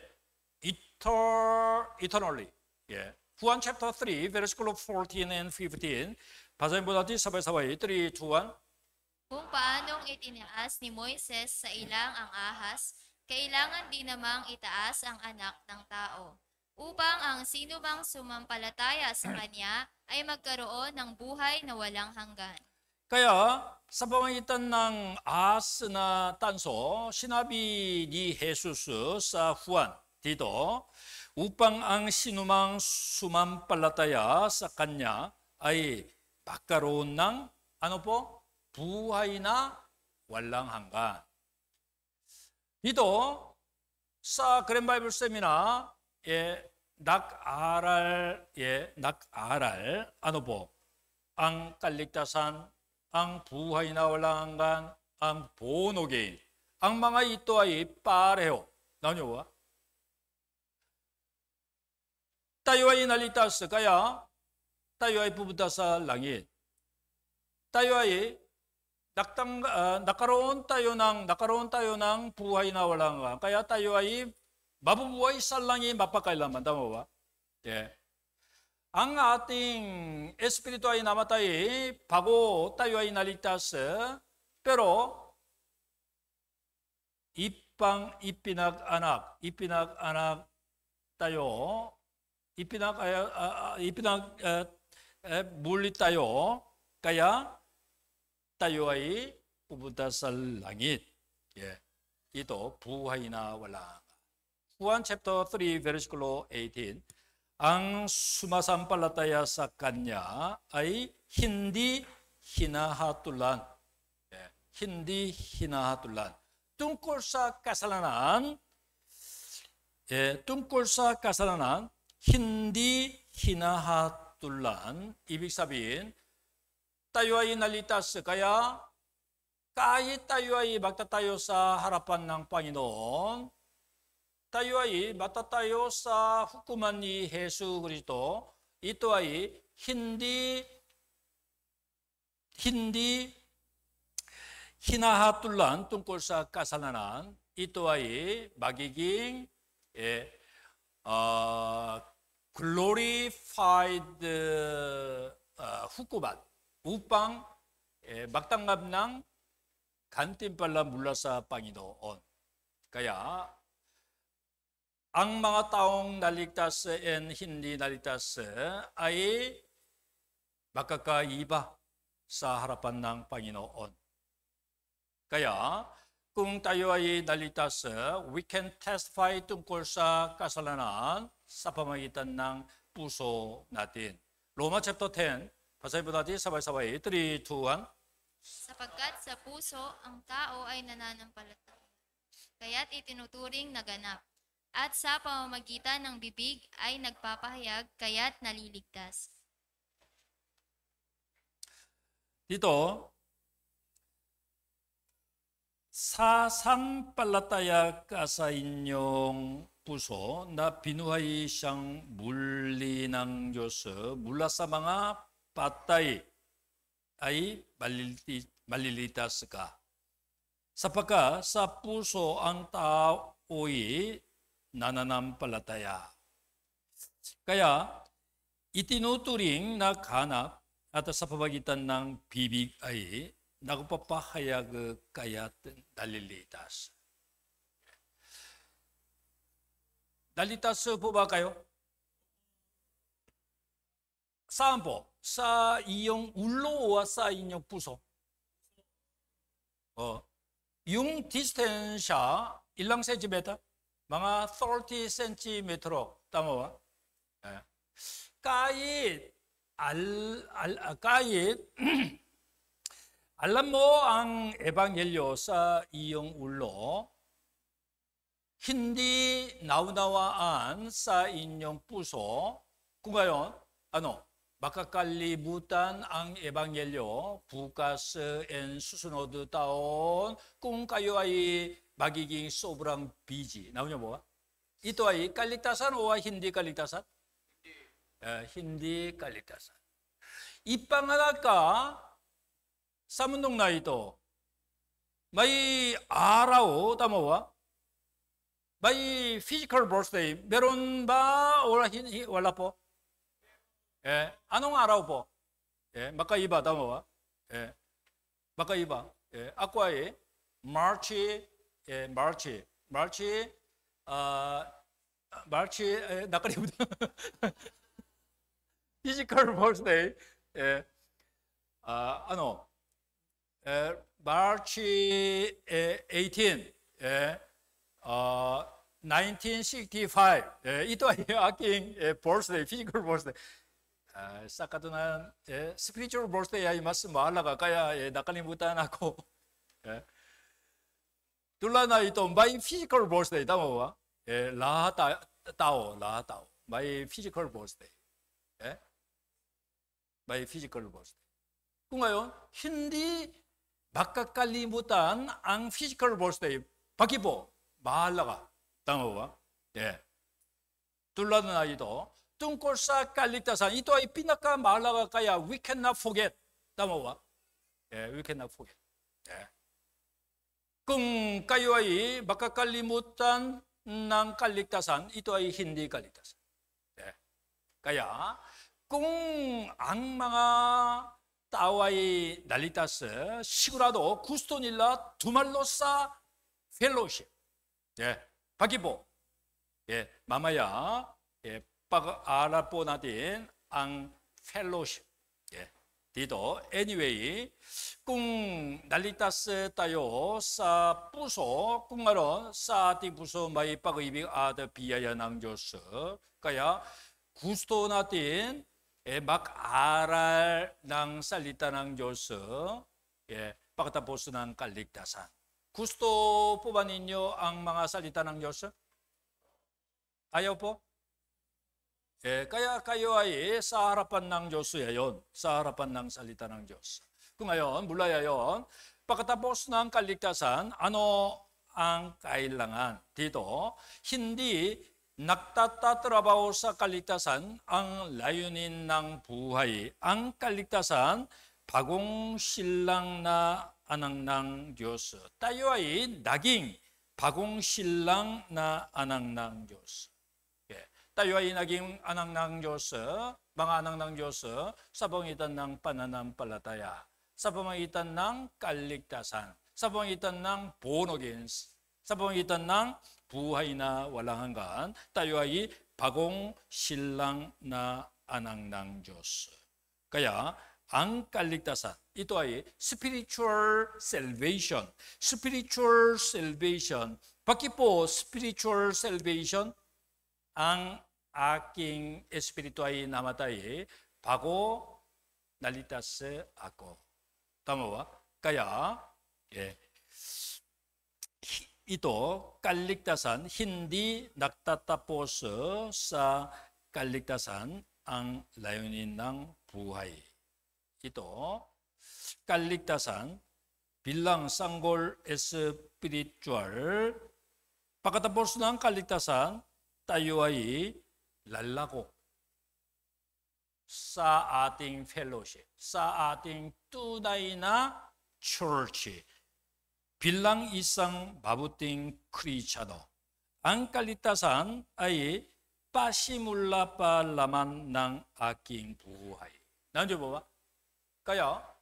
Eter, eternally. Yeah. Juan chapter 3, verse 14 and 15. Basahin po natin sabay-sabay. 3, 2, 1. Kung paanong itinaas ni Moises sa ilang ang ahas, kailangan din namang itaas ang anak ng tao upang ang sino bang sumampalataya sa kanya ay magkaroon ng buhay na walang hanggan. Kaya sa pamagitan ng as na tanso, sinabi ni Jesus sa Juan dito, upang ang sinumang sumampalataya sa kanya ay magkaroon ng ano po? Buhay na walang hanggan. 이도 사 그랜바이블 세미나 예 낙아랄 예 낙아랄 아노보 앙 깔릭다산 앙 부하이나올랑간 앙 보노게인 앙망가이 또아이 빠레오 나뇨와 따요아이 날리따스가야 따요아이 부부따사 랑이 따요아이 Naktang, uh, ah, nakaroon tayo ng nakaroon tayo ng buhay na walang hanggan. Kaya tayo ay mabubuhay sa langit mapakailanman. Tama ba? Yeah. Ang ating espiritu ay namatay bago tayo ay naligtas. Eh. Pero ipang ipinag-anak, ipinag-anak tayo, ipinag, uh, uh, ipinag uh, eh, uh, eh, muli tayo, kaya 따요와이 부부다살 랑잇 예. 이도 부하이나 왈라 후한 챕터 3 베르시클로 18 앙수마산 빨라타야 사깐냐 아이 힌디 히나하툴란 예. 힌디 히나하툴란 뚱꼴사 까살라 예, 뚱꼴사 까살라 힌디 히나하툴란 이빅사빈 tayo ay nalitas kaya kahit tayo ay magtatayo sa harapan ng Panginoon, tayo ay matatayo sa hukuman ni Hesu 그리스도. ito ay hindi hindi hinahatulan tungkol sa kasalanan. Ito ay magiging eh, uh, glorified uh, hukuman. upang eh, 막당감랑 간팀발라 물라사 빵이 doon. Kaya, ang mga taong naligtas and hindi naligtas ay magkakaiba sa harapan ng Panginoon. Kaya, kung tayo ay naligtas, we can testify tungkol sa kasalanan sa pamagitan ng puso natin. Roma chapter 10, Basahin po natin sabay-sabay. 3, 2, 1. Sapagkat sa puso ang tao ay nananampalataya, kaya't itinuturing na ganap. At sa pamamagitan ng bibig ay nagpapahayag, kaya't naliligtas. Dito, sa eh, sa 사상빨라타야 까사인용 부소 나 비누하이 샹 물리낭조스 물라사망아 patay ay maliliti, malilitas ka. Sapagka sa puso ang tao'y nananampalataya. Kaya itinuturing na kanap at sa pamagitan ng bibig ay nagpapahayag kaya't dalilitas. Dalitas po ba kayo? Saan po? 사이용 울로와 사인역 부소 어, 융 디스텐샤 일랑 센티메터 망아 30 센티메터로 담아와 까이 알알 아, 까이 알람모앙 에방겔리오사 이용 울로 힌디 나우나와 안사 인용 부소 구가요 아노 마카칼리 무탄 앙 에방겔료 부가스 엔 수스노드 다온 꿈까요아이 마기깅 소브랑 비지 나오냐 뭐가? 이 또아이 깔릭타산 오와 힌디 깔릭타산? 예, 힌디 깔릭타산 이빵아가 사문동 나이도 마이 아라오 다모와 마이 피지컬 버스데이 메론바 오라 힌 월라포 예, 아농 아라우보, 예, 마카이바 다모와, 예, 마카이바, 예, 아쿠아이, 마르치, 예, 마르치, 마르치, 아, 마르치, 예, 나카리부터 피지컬 버스데이, 예, 아, 아노, 예, 마르치, 예, 18, 예, 어, 아, 1965, 예, 이 또한 아킹 예, 버스데이, 피지컬 버스데이. 사카드나 스피리추얼 벌스에 야이 마스 말할라가 까야 나카니 부타나고 둘라나 이또 마이 피지컬 벌스에 다아와 라하타 따오 라하타오 마이 피지컬 벌스에 예? 마이 피지컬 벌스에 그가요 힌디 바깥갈리 못한 앙 피지컬 벌스에 바퀴보말라가 담아와 예 둘라나 이도 tungkursa kaliktasan. Ito ay pinakamalaka kaya we cannot forget. Tama ba? Yeah, we cannot forget. Yeah. Kung kayo ay makakalimutan ng kaligtasan, ito ay hindi kaligtasan. Yeah. Kaya kung ang mga tao ay nalitas, sigurado gusto nila dumal로 sa fellowship. 예, 박기보. 예, 마마야 바가 아라보나딘 앙 펠로십 디도 anyway 꿍 날리타스 따요 사 부소 꿍아론 사디 부소 마이 빠그 이빅 아드 비아야 낭조스 까야 구스토나딘 에막 아랄 낭 살리타 낭조스 예 빠그타 보스 낭 깔리타산 구스토 뽑아니뇨 앙망아 살리타 낭조스 아요포 Eh, kaya kayo ay eh, sa harapan ng Diyos yon, sa harapan ng salita ng Diyos. Kung ngayon, bulaya yon, pagkatapos ng kaligtasan, ano ang kailangan? Dito, hindi nagtatatrabaho sa kaligtasan ang layunin ng buhay. Ang kaligtasan, bagong silang na anang ng Diyos. Tayo ay daging, bagong silang na anang ng Diyos tayo ay naging anang ng Diyos, eh. mga anang ng Diyos eh, sa pamagitan ng pananampalataya, sa pamagitan ng kaligtasan, sa pamagitan ng punogins, sa pamagitan ng buhay na walang hanggan, tayo ay bagong silang na anang ng Diyos. Kaya, ang kaligtasan. Ito ay spiritual salvation. Spiritual salvation. Bakit po spiritual salvation? 앙 아킹 에스피리투아이 나마다이 바고 날리타스 아고 다모와 까야 예 이도 깔릭다산 힌디 낙타타포스 사 깔릭다산 앙 라요닌낭 부하이 이도 깔릭다산 빌랑 쌍골 에스피리추얼 바카타포스낭 깔릭다산 따유와이 랄라고 사아딩 펠로시 사아딩 뚜다이나 출치 빌랑 이상 바부띵 크리차도 안칼리타산 아이 빠시물라 빨라만 낭 아킹 부하이 난저 봐봐 가요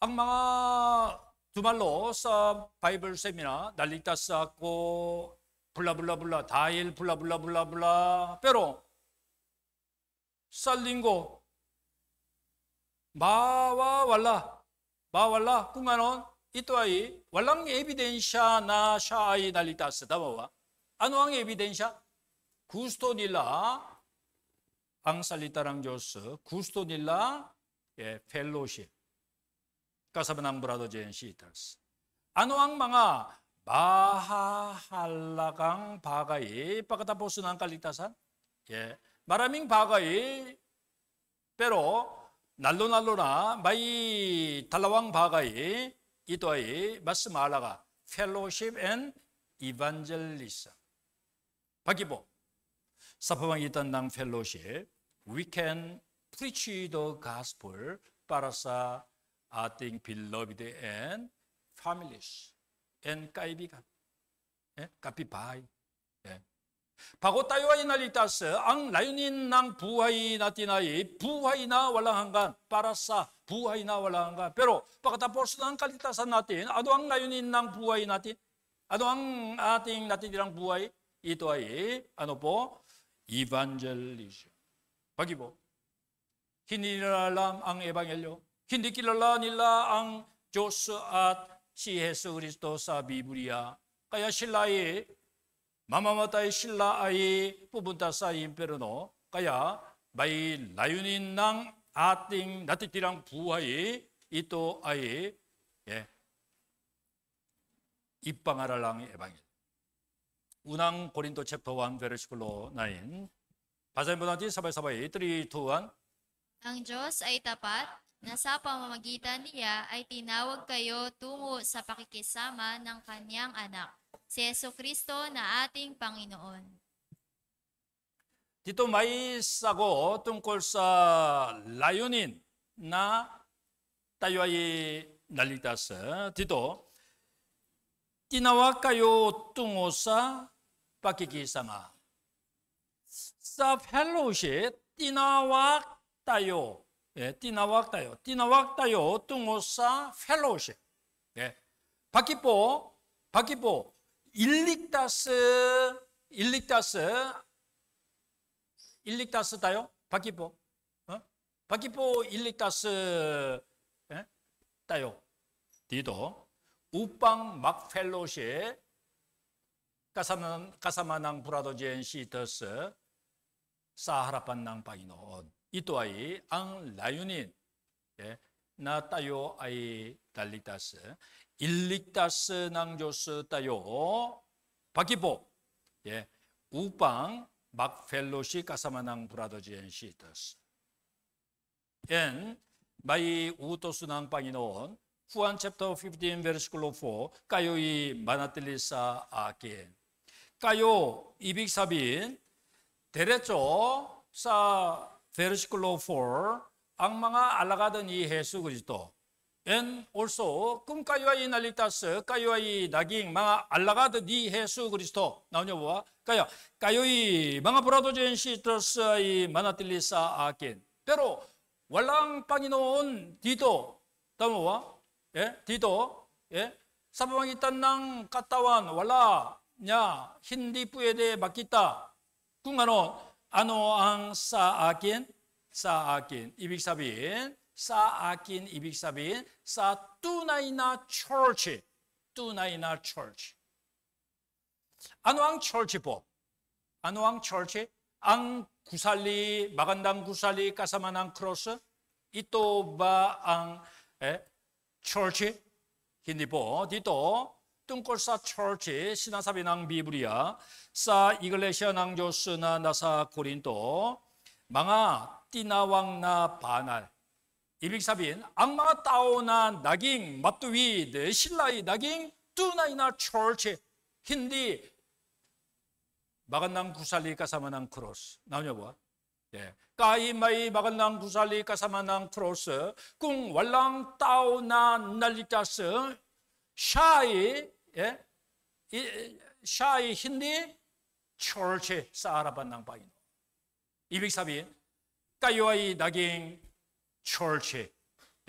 악마가 두 말로 사 바이블 세미나 날리타 쌓고 블라블라블라 다일 블라블라블라블라 빼로 살링고 마와 왈라 마왈라 꿍아논 이또아이 왈랑 에비덴샤 나샤아이 달리따스 다바와 안왕 에비덴샤 구스토닐라 앙살리따랑 조스 구스토닐라 예 펠로시 까사베낭브라도 젠시타스 안왕망아 마하할라강 바가이 바가다보스 난깔리타산 예 마라밍 바가이 빼로 날로날로나 마이 달라왕 바가이 이도아이 마스 마라가 펠로십 앤 이반젤리스 바기보 사파방 이단당 펠로십 we can preach the gospel para sa ating beloved and families and kaibigan. Eh, kapibahay. Eh. Bago tayo ay naligtas, eh, ang layunin ng buhay natin ay buhay na walang hanggan para sa buhay na walang hanggan. Pero pagkatapos ng kaligtasan natin, ano ang layunin ng buhay natin? Ano ang ating natitirang buhay? Ito ay ano po? Evangelism. Pagi po, hindi nila alam ang ebanghelyo. Hindi kilala nila ang Diyos at CS 그리스도사 비브리아까야 신라의 마마마타의 신라아이 부분타사 임페르노 까야 마이 라유닌낭 아띵 나티티랑 부하이 이또 아이 예 입방하랄랑 에방일 운항 고린도 챕터 1 베르시클로 9 바사임보다티 사바이사바이 트리 투 Ang Diyos ay tapat na sa pamamagitan niya ay tinawag kayo tungo sa pakikisama ng kanyang anak, si Yeso Kristo na ating Panginoon. Dito may sago tungkol sa layunin na tayo ay nalitas. Dito, tinawag kayo tungo sa pakikisama. Sa fellowship, tinawag tayo 예, 뛰나왔다요. 뛰나왔다요. 뚱오사 펠로우십. 예. 바퀴포바퀴포 일릭다스, 일릭다스, 일릭다스다요? 바퀴포 어? 박기포 일릭다스, 예? 다요. 디도, 우빵 막펠로시, 가사만가사마낭 브라더젠 시더스, 사하라판낭파이노 이 또아이 앙 라유닌 예, 나 따요 아이 달리다스 일릭다스 낭조스 따요 바기보 예 우방 막펠로시 까사마낭 브라더지엔시 더스 엔 마이 우토스 낭빵이노온 후안 챕터 15 베르시클로 4 까요이 마나틀리사 아게 까요 이빅사빈 데레쪼 사 베르시클로 4 악마가 알아가던 이 예수 그리스도 and also 꿈까이와 이 날리타스 까이와 이 나깅 망아 알라가드 니 예수 그리스도 나오냐 보아 까요 까요이 망아 브라도젠 시트러스 이 마나틸리사 아킨 때로 월랑빵이 놓은 디도 다모와 예 디도 예사바이 딴낭 까따완 월라 냐 힌디뿌에 대해 맡기다 궁가노 Ano ang sa akin? Sa akin. Ibig sabihin, sa akin, ibig sabihin, sa tunay na church. Tunay na church. Ano ang church po? Ano ang church? Ang gusali, magandang gusali kasama ng cross? Ito ba ang eh, church? Hindi po. Dito, 뜬골사 철치 신나사비낭 비브리아 사 이글레시아 낭조스나 나사 고린도 망아 띠나왕나 바날 이빅사빈 악마 따오나 나깅 마뚜위드 네 신라이 나깅 뚜나이나 철치 힌디 마간낭 구살리 까사마낭 크로스 나오냐고 예. 까이마이 마간낭 구살리 까사마낭 크로스 궁 왈랑 따오나 날리짜스 샤이 예? 샤이 힌디 철체 사라반 낭바인 이백사비 까요아이 나깅 철체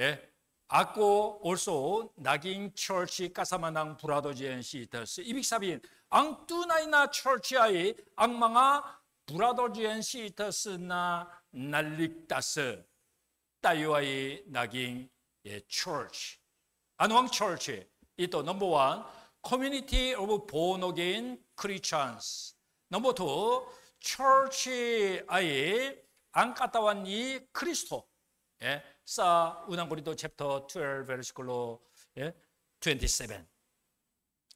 예? 아고 올소 나깅 철치 까사마낭 브라더지엔 시터스 이빅사빈 앙뚜나이나 철치아이 악망아 브라더지엔 시터스나 날릭다스 따요아이 나깅 예 철치 안왕 철치 이또 넘버원 community of born again Christians. 넘버 투, church 아예 안 갔다 왔니 크리스토. 예. 사운항고리도 챕터 12 베르시클로 예. 27.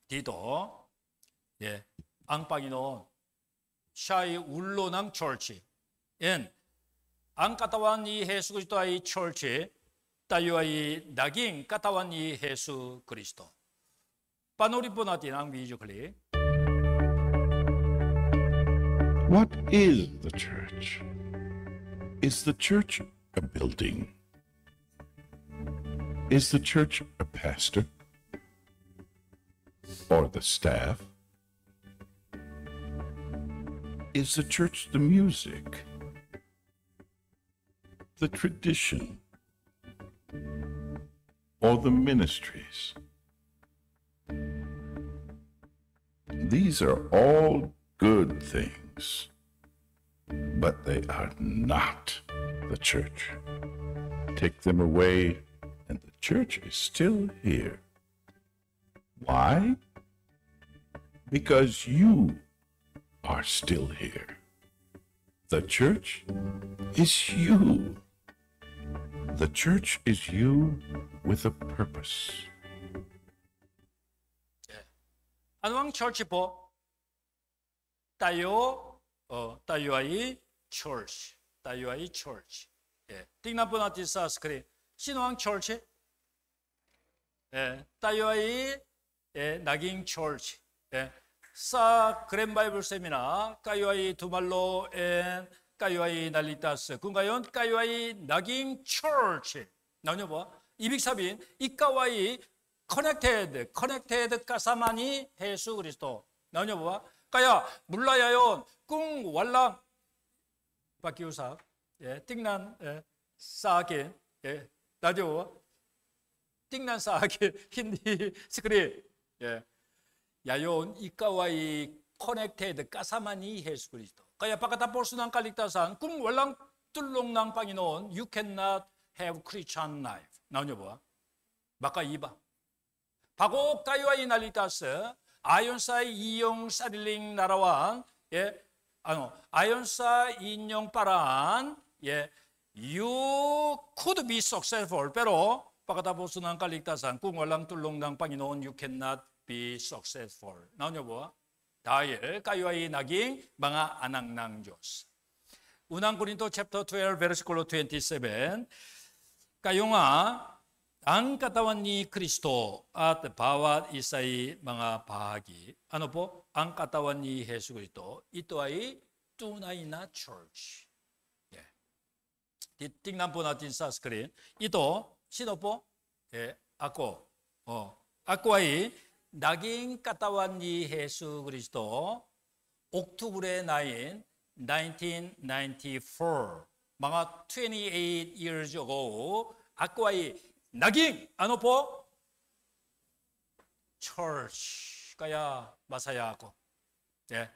디도 예. 앙파이노 샤이 울로낭 철치 엔안까다완니 예수 그리스도 아이 철치 따유아이 낙인 까다완니 예수 그리스도 What is the church? Is the church a building? Is the church a pastor? Or the staff? Is the church the music? The tradition? Or the ministries? These are all good things, but they are not the church. Take them away, and the church is still here. Why? Because you are still here. The church is you. The church is you with a purpose. 안왕 철치 보 따요 어 따요아이 철치 따요아이 철치 예 띵나보나 디사스크리 신왕 철치 예 따요아이 예 나깅 철치 예사 그랜 바이블 세미나 까요아이 두말로 엔 예. 까요아이 날리타스 군가연 까요아이 나깅 철치 나오냐 봐 이빅사빈 이까와이 커넥테드, 커넥테드 까사마니 예수 그리스도. 나오냐 봐. 까야 물라야요 꿍 왈랑 바키우사 예, 띵난 예, 싸게 예, 나죠 띵난 싸게 힌디 스크리 예, 야요 이까와이 커넥테드 까사마니 예수 그리스도. 까야 바카타 볼수난 칼릭타산 꿍 왈랑 뚫롱낭 빵이 놓은 You cannot have Christian life. 나오냐 봐. 마카 이바. 바고카이와 이날리타스 아이온사의 이용 사릴링 나라완 예 아노 아이온사 인용 빠란 예 you could be successful pero pagkatapos ng kaligtasan kung walang tulong ng Panginoon you cannot be successful 나오냐 뭐 dahil kayo ay naging mga anak ng Diyos unang Korinto chapter 12 versikulo 27 kayo nga ang katawan ni Kristo at 바와 이사의 mga bahagi ano po ang katawan ni Hesus Kristo ito ay tunay na church yeah. tingnan po natin sa screen ito sino po? Yeah, ako 어, ako ay naging katawan ni Hesus Kristo 옥토브의 나인 1994 mga 28 years ago ako ay 나깅 안노포철 h u 까야 마사야고 하예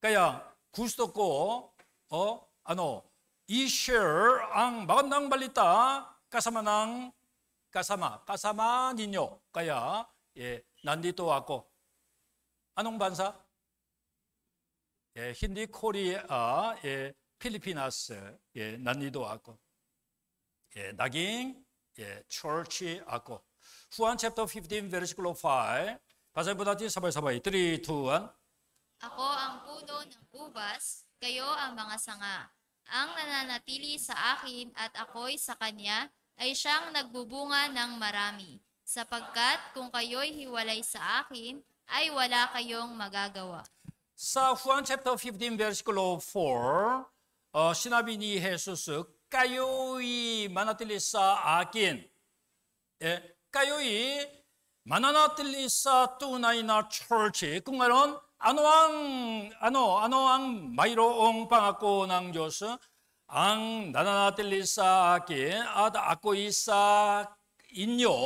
까야 구스도고 어 아노 이셔 앙 마간당 발리따 까사마낭 까사마 까사마 니뇨 까야 예 난디도 왔고 안농 반사 예 힌디 코리아 예 필리피나스 예 난디도 왔고 예 나깅 예, church 하고 후한 chapter 15 verse 5 Basahin po sabay-sabay. 3, 2, 1. Ako ang puno ng ubas, kayo ang mga sanga. Ang nananatili sa akin at ako'y sa kanya ay siyang nagbubunga ng marami. Sapagkat kung kayo'y hiwalay sa akin, ay wala kayong magagawa. Sa Juan chapter 15 versikulo 4, uh, sinabi ni Jesus, 通いmanatili sa akin. Eh, kayo'y mananatili sa tunay na church kung ngayon ano ang ano ano ang mayroong pangako ng Diyos ang nananatili sa akin at ako isa inyo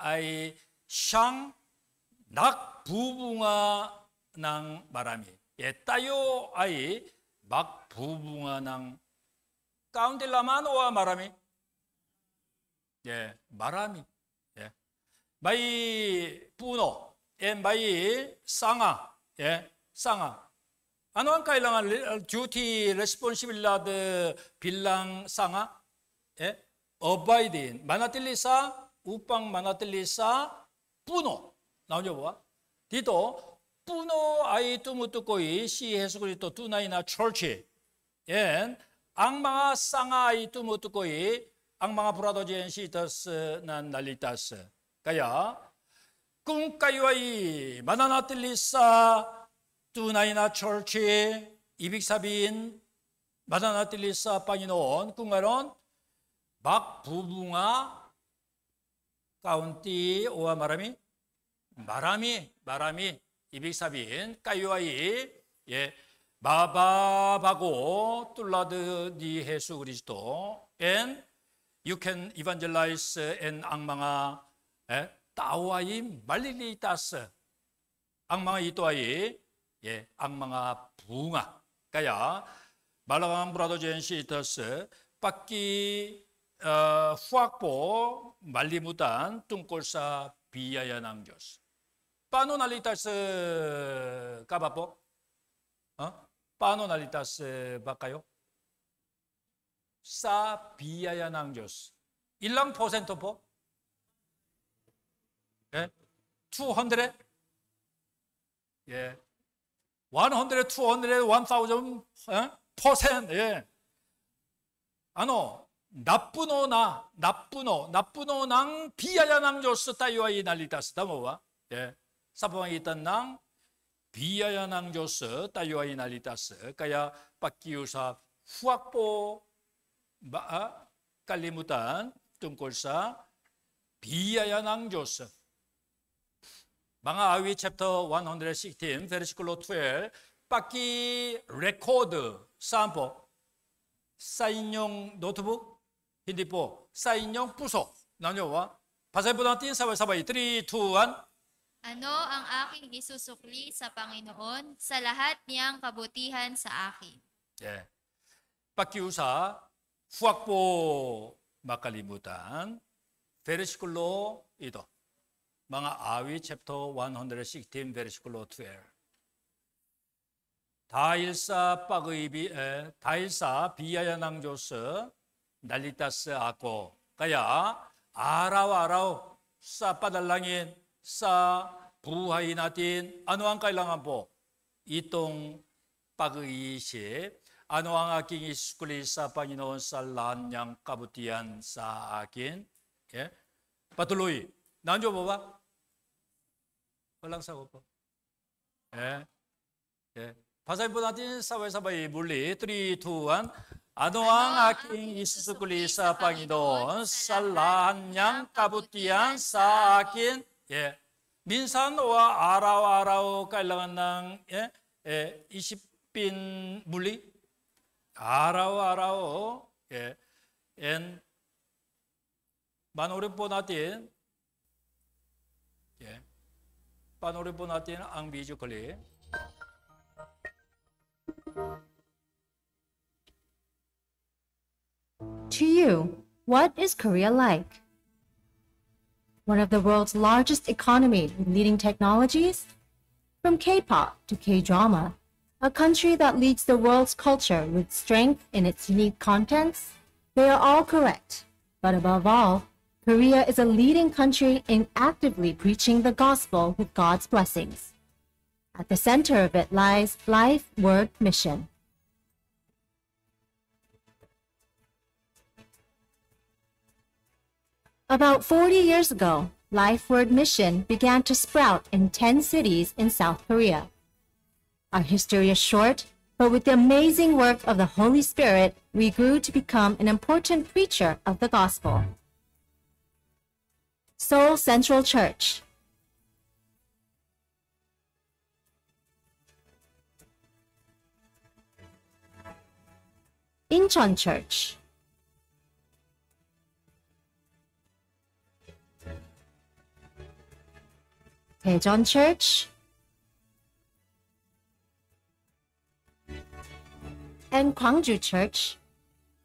ay siyang 낙부붕아 ng marami. 예, tayo ay makbubunga ng 가운데 라마노아 마라미. 예, 마라미. 예. 마이 부노, 예, 마이 쌍아, 예, 쌍아. 안노안카 일랑한 듀티 레스폰시빌라드 빌랑 쌍아, 예, 어바이딘 마나틀리사 우빵 마나틀리사 뿌노 나오죠 뭐야? 디도 뿌노 아이 뚜무뚜꼬이 시 예수 그리스도 두나이나 철치 예. 악마가 쌍아이 뚜무 뚜꼬이 악마가 브라더지엔시 더스 난 날리다스 가야 꿈까이와이 마나나 뜰리사 뚜나이나 철치 이빅사비인 마나나 뜰리사 빵이노온 꿈가론 막 부붕아 가운티 오와 마라미 마라미 마라미 이빅사비인 까이와이 예 마바바고 툴라드 니 예수 그리스도 and you can evangelize and 악망아 따와이 말리리 따스 악망아 이또아이 예 악망아 부아 까야 말라간 브라더 젠시 이터스 빠끼 어, 후학보 말리무단 뚱골사 비야야 남겨스 빠노 날리타스 까바보 어? 빠노날리타스 바까요? 사 비아야 낭조스. 일랑 퍼센트 포? 예? 투 헌드레? 예. 원 헌드레, 투 헌드레, 원 사우점, 예? 퍼센트, 예. 아노, 나쁘노나, 나쁘노, 나쁘노낭, 비아야 조스 따이와이 날리타스, 다모와. 예. 사포왕 있던 낭, 비아야 낭조스 따유아이 날리다스 까야 빡기유사 후학보 마 아, 깔리무단 뚱골사 비아야 낭조스 망아 아위 챕터 116 베르시클로 12 빡기 레코드 쌈포 사인용 노트북 힌디포 사인용 부속 나녀와 바세보다 뛴 사발 사바이 3, 2, 1 Ano ang aking isusukli sa Panginoon sa lahat niyang kabutihan sa akin? Yeah. Pakiusa, huwag po makalimutan, versikulo ito. Mga awi, chapter 116, versikulo 12. 다일사 빠그이비, 에, 다일사 비야야 nalitas ako. Kaya, araw-araw sa padalangin, 사 부하이나딘 아노안까일랑한보 이동 빠그이시 아노왕아킹이 수클리 사파니노 살란양 까부티안 사아긴 예 바틀로이 난조 봐봐 얼랑사고 봐 예. 예. 바사이보나딘 사바이사바이 물리 트리투안 아노왕 아킹 이수스클리 사파니돈 살란양 까부티안 사아긴 예. 민산와 아라와 아라오 깔라간당 예. 예. 이십빈 물리 아라와 아라오 예. 엔마오르포 나틴 예. 마노르포 나틴 앙비주 걸리 To you, what is Korea like? one of the world's largest economies with leading technologies? From K pop to K drama, a country that leads the world's culture with strength in its unique contents? They are all correct. But above all, Korea is a leading country in actively preaching the gospel with God's blessings. At the center of it lies Life Word Mission. About 40 years ago, LifeWord Mission began to sprout in 10 cities in South Korea. Our history is short, but with the amazing work of the Holy Spirit, we grew to become an important preacher of the gospel. Seoul Central Church Incheon Church 대전 Church, and Gwangju Church.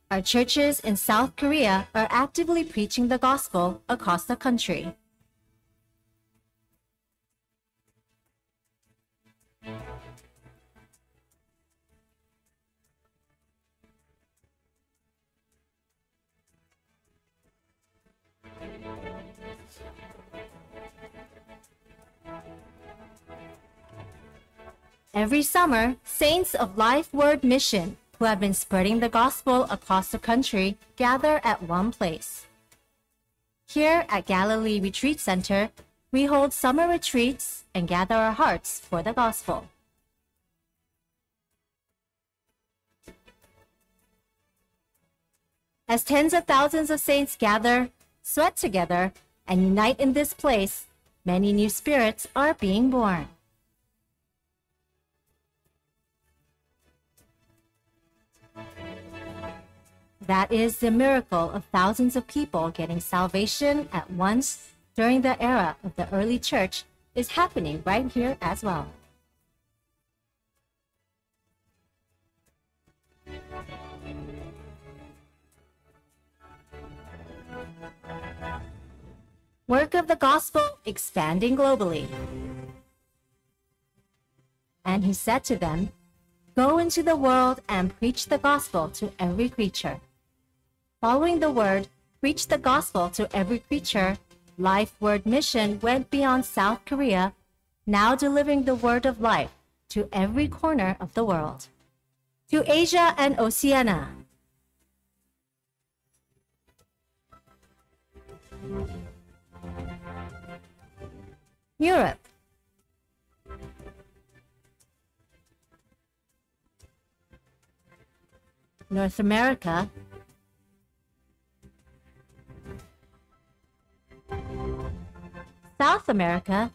Our churches in South Korea are actively preaching the gospel across the country. Every summer, Saints of Life Word Mission, who have been spreading the gospel across the country, gather at one place. Here at Galilee Retreat Center, we hold summer retreats and gather our hearts for the gospel. As tens of thousands of saints gather, sweat together, and unite in this place, many new spirits are being born. That is the miracle of thousands of people getting salvation at once during the era of the early church is happening right here as well. Work of the Gospel Expanding Globally. And he said to them, Go into the world and preach the gospel to every creature following the word, preach the gospel to every creature. Life Word Mission went beyond South Korea, now delivering the word of life to every corner of the world. To Asia and Oceania. Europe. North America South America,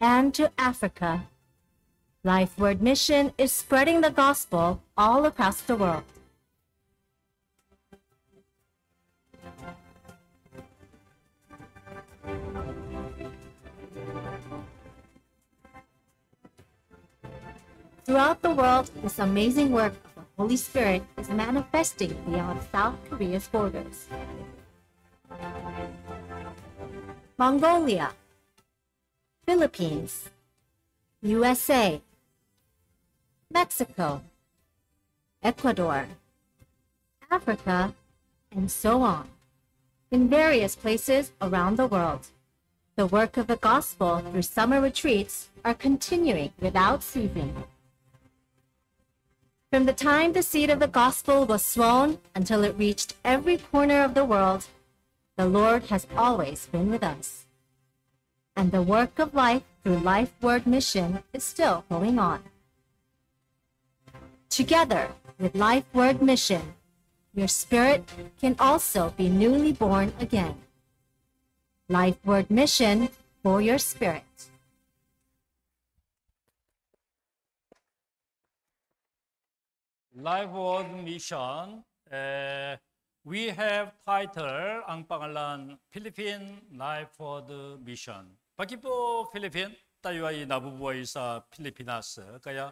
and to Africa. Life Word Mission is spreading the gospel all across the world. Throughout the world, this amazing work Holy Spirit is manifesting beyond South Korea's borders. Mongolia, Philippines, USA, Mexico, Ecuador, Africa, and so on. In various places around the world, the work of the gospel through summer retreats are continuing without ceasing. From the time the seed of the gospel was sown until it reached every corner of the world, the Lord has always been with us. And the work of life through Life Word Mission is still going on. Together with Life Word Mission, your spirit can also be newly born again. Life Word Mission for your spirit. Live Word l Mission. Uh, we have title Ang p a n g a Live a n p h l i i p p Word l Mission. po Philippine? Bakit Tayo ay nabubuhay sa Pilipinas. k a y a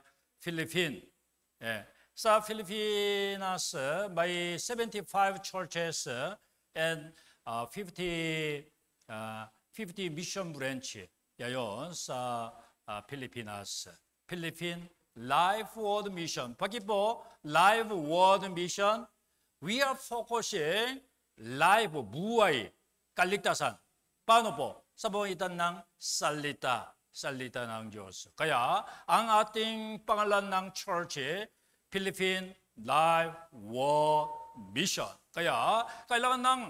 Yeah. Sa Pilipinas, Philippine. may 75 churches and uh, 50 uh, 50 mission branch. Yayon sa Pilipinas. Philippine Life World Mission. 바뀌고 Live World Mission. We are focusing live buhay kaligtasan. Paano po? Sa pamagitan ng salita. Salita ng Diyos. Kaya ang ating pangalan ng church eh, Philippine Live World Mission. Kaya kailangan ng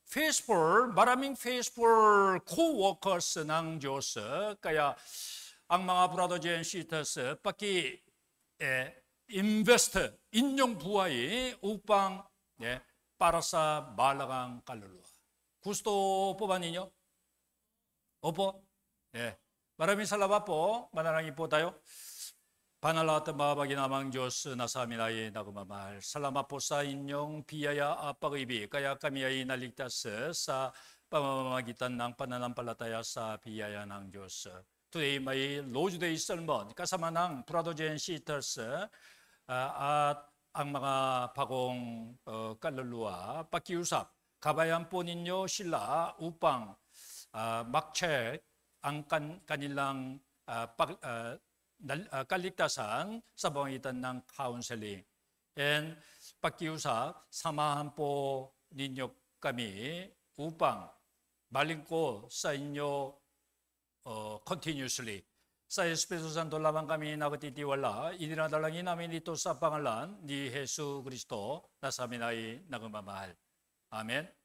faithful, maraming faithful co-workers ng Diyos. Eh. Kaya 악마와 브라더즈 앤 시스터스 빠키의 예, 인베스트 인종 부하의 옥방 네, 예, 파라사 말라강 깔룰루아 구스도 뽑아니뇨 어퍼 네 바람이 살라바포 마나랑이 보다요 바날라왔던 마바기 나망조스 나사미나이 나그마말 살라마포사 인용 비야야 아빠의비 까야까미야이 날릭다스 사 빠마마기탄 낭파나남팔라타야 사 비야야 낭조스 Today my may logjud의 썰먼 까사만항 브라더젠 sisters 아, at ang mga pagong uh, kaluluwa, pakiusap, kabayan po ninyo sila upang uh, mag-check ang kan kanilang uh, pag, uh, uh, kaligtasan sa pangitan ng counseling. And pakiusap, samahan po ninyo kami upang balingko sa inyo 어, continuously. 사이스페소산 돌라방감이 나그띠띠월라 이디나 달랑이 나미니 또 사빵할란 니 예수 그리스도 나사미나이 나그마마할. 아멘.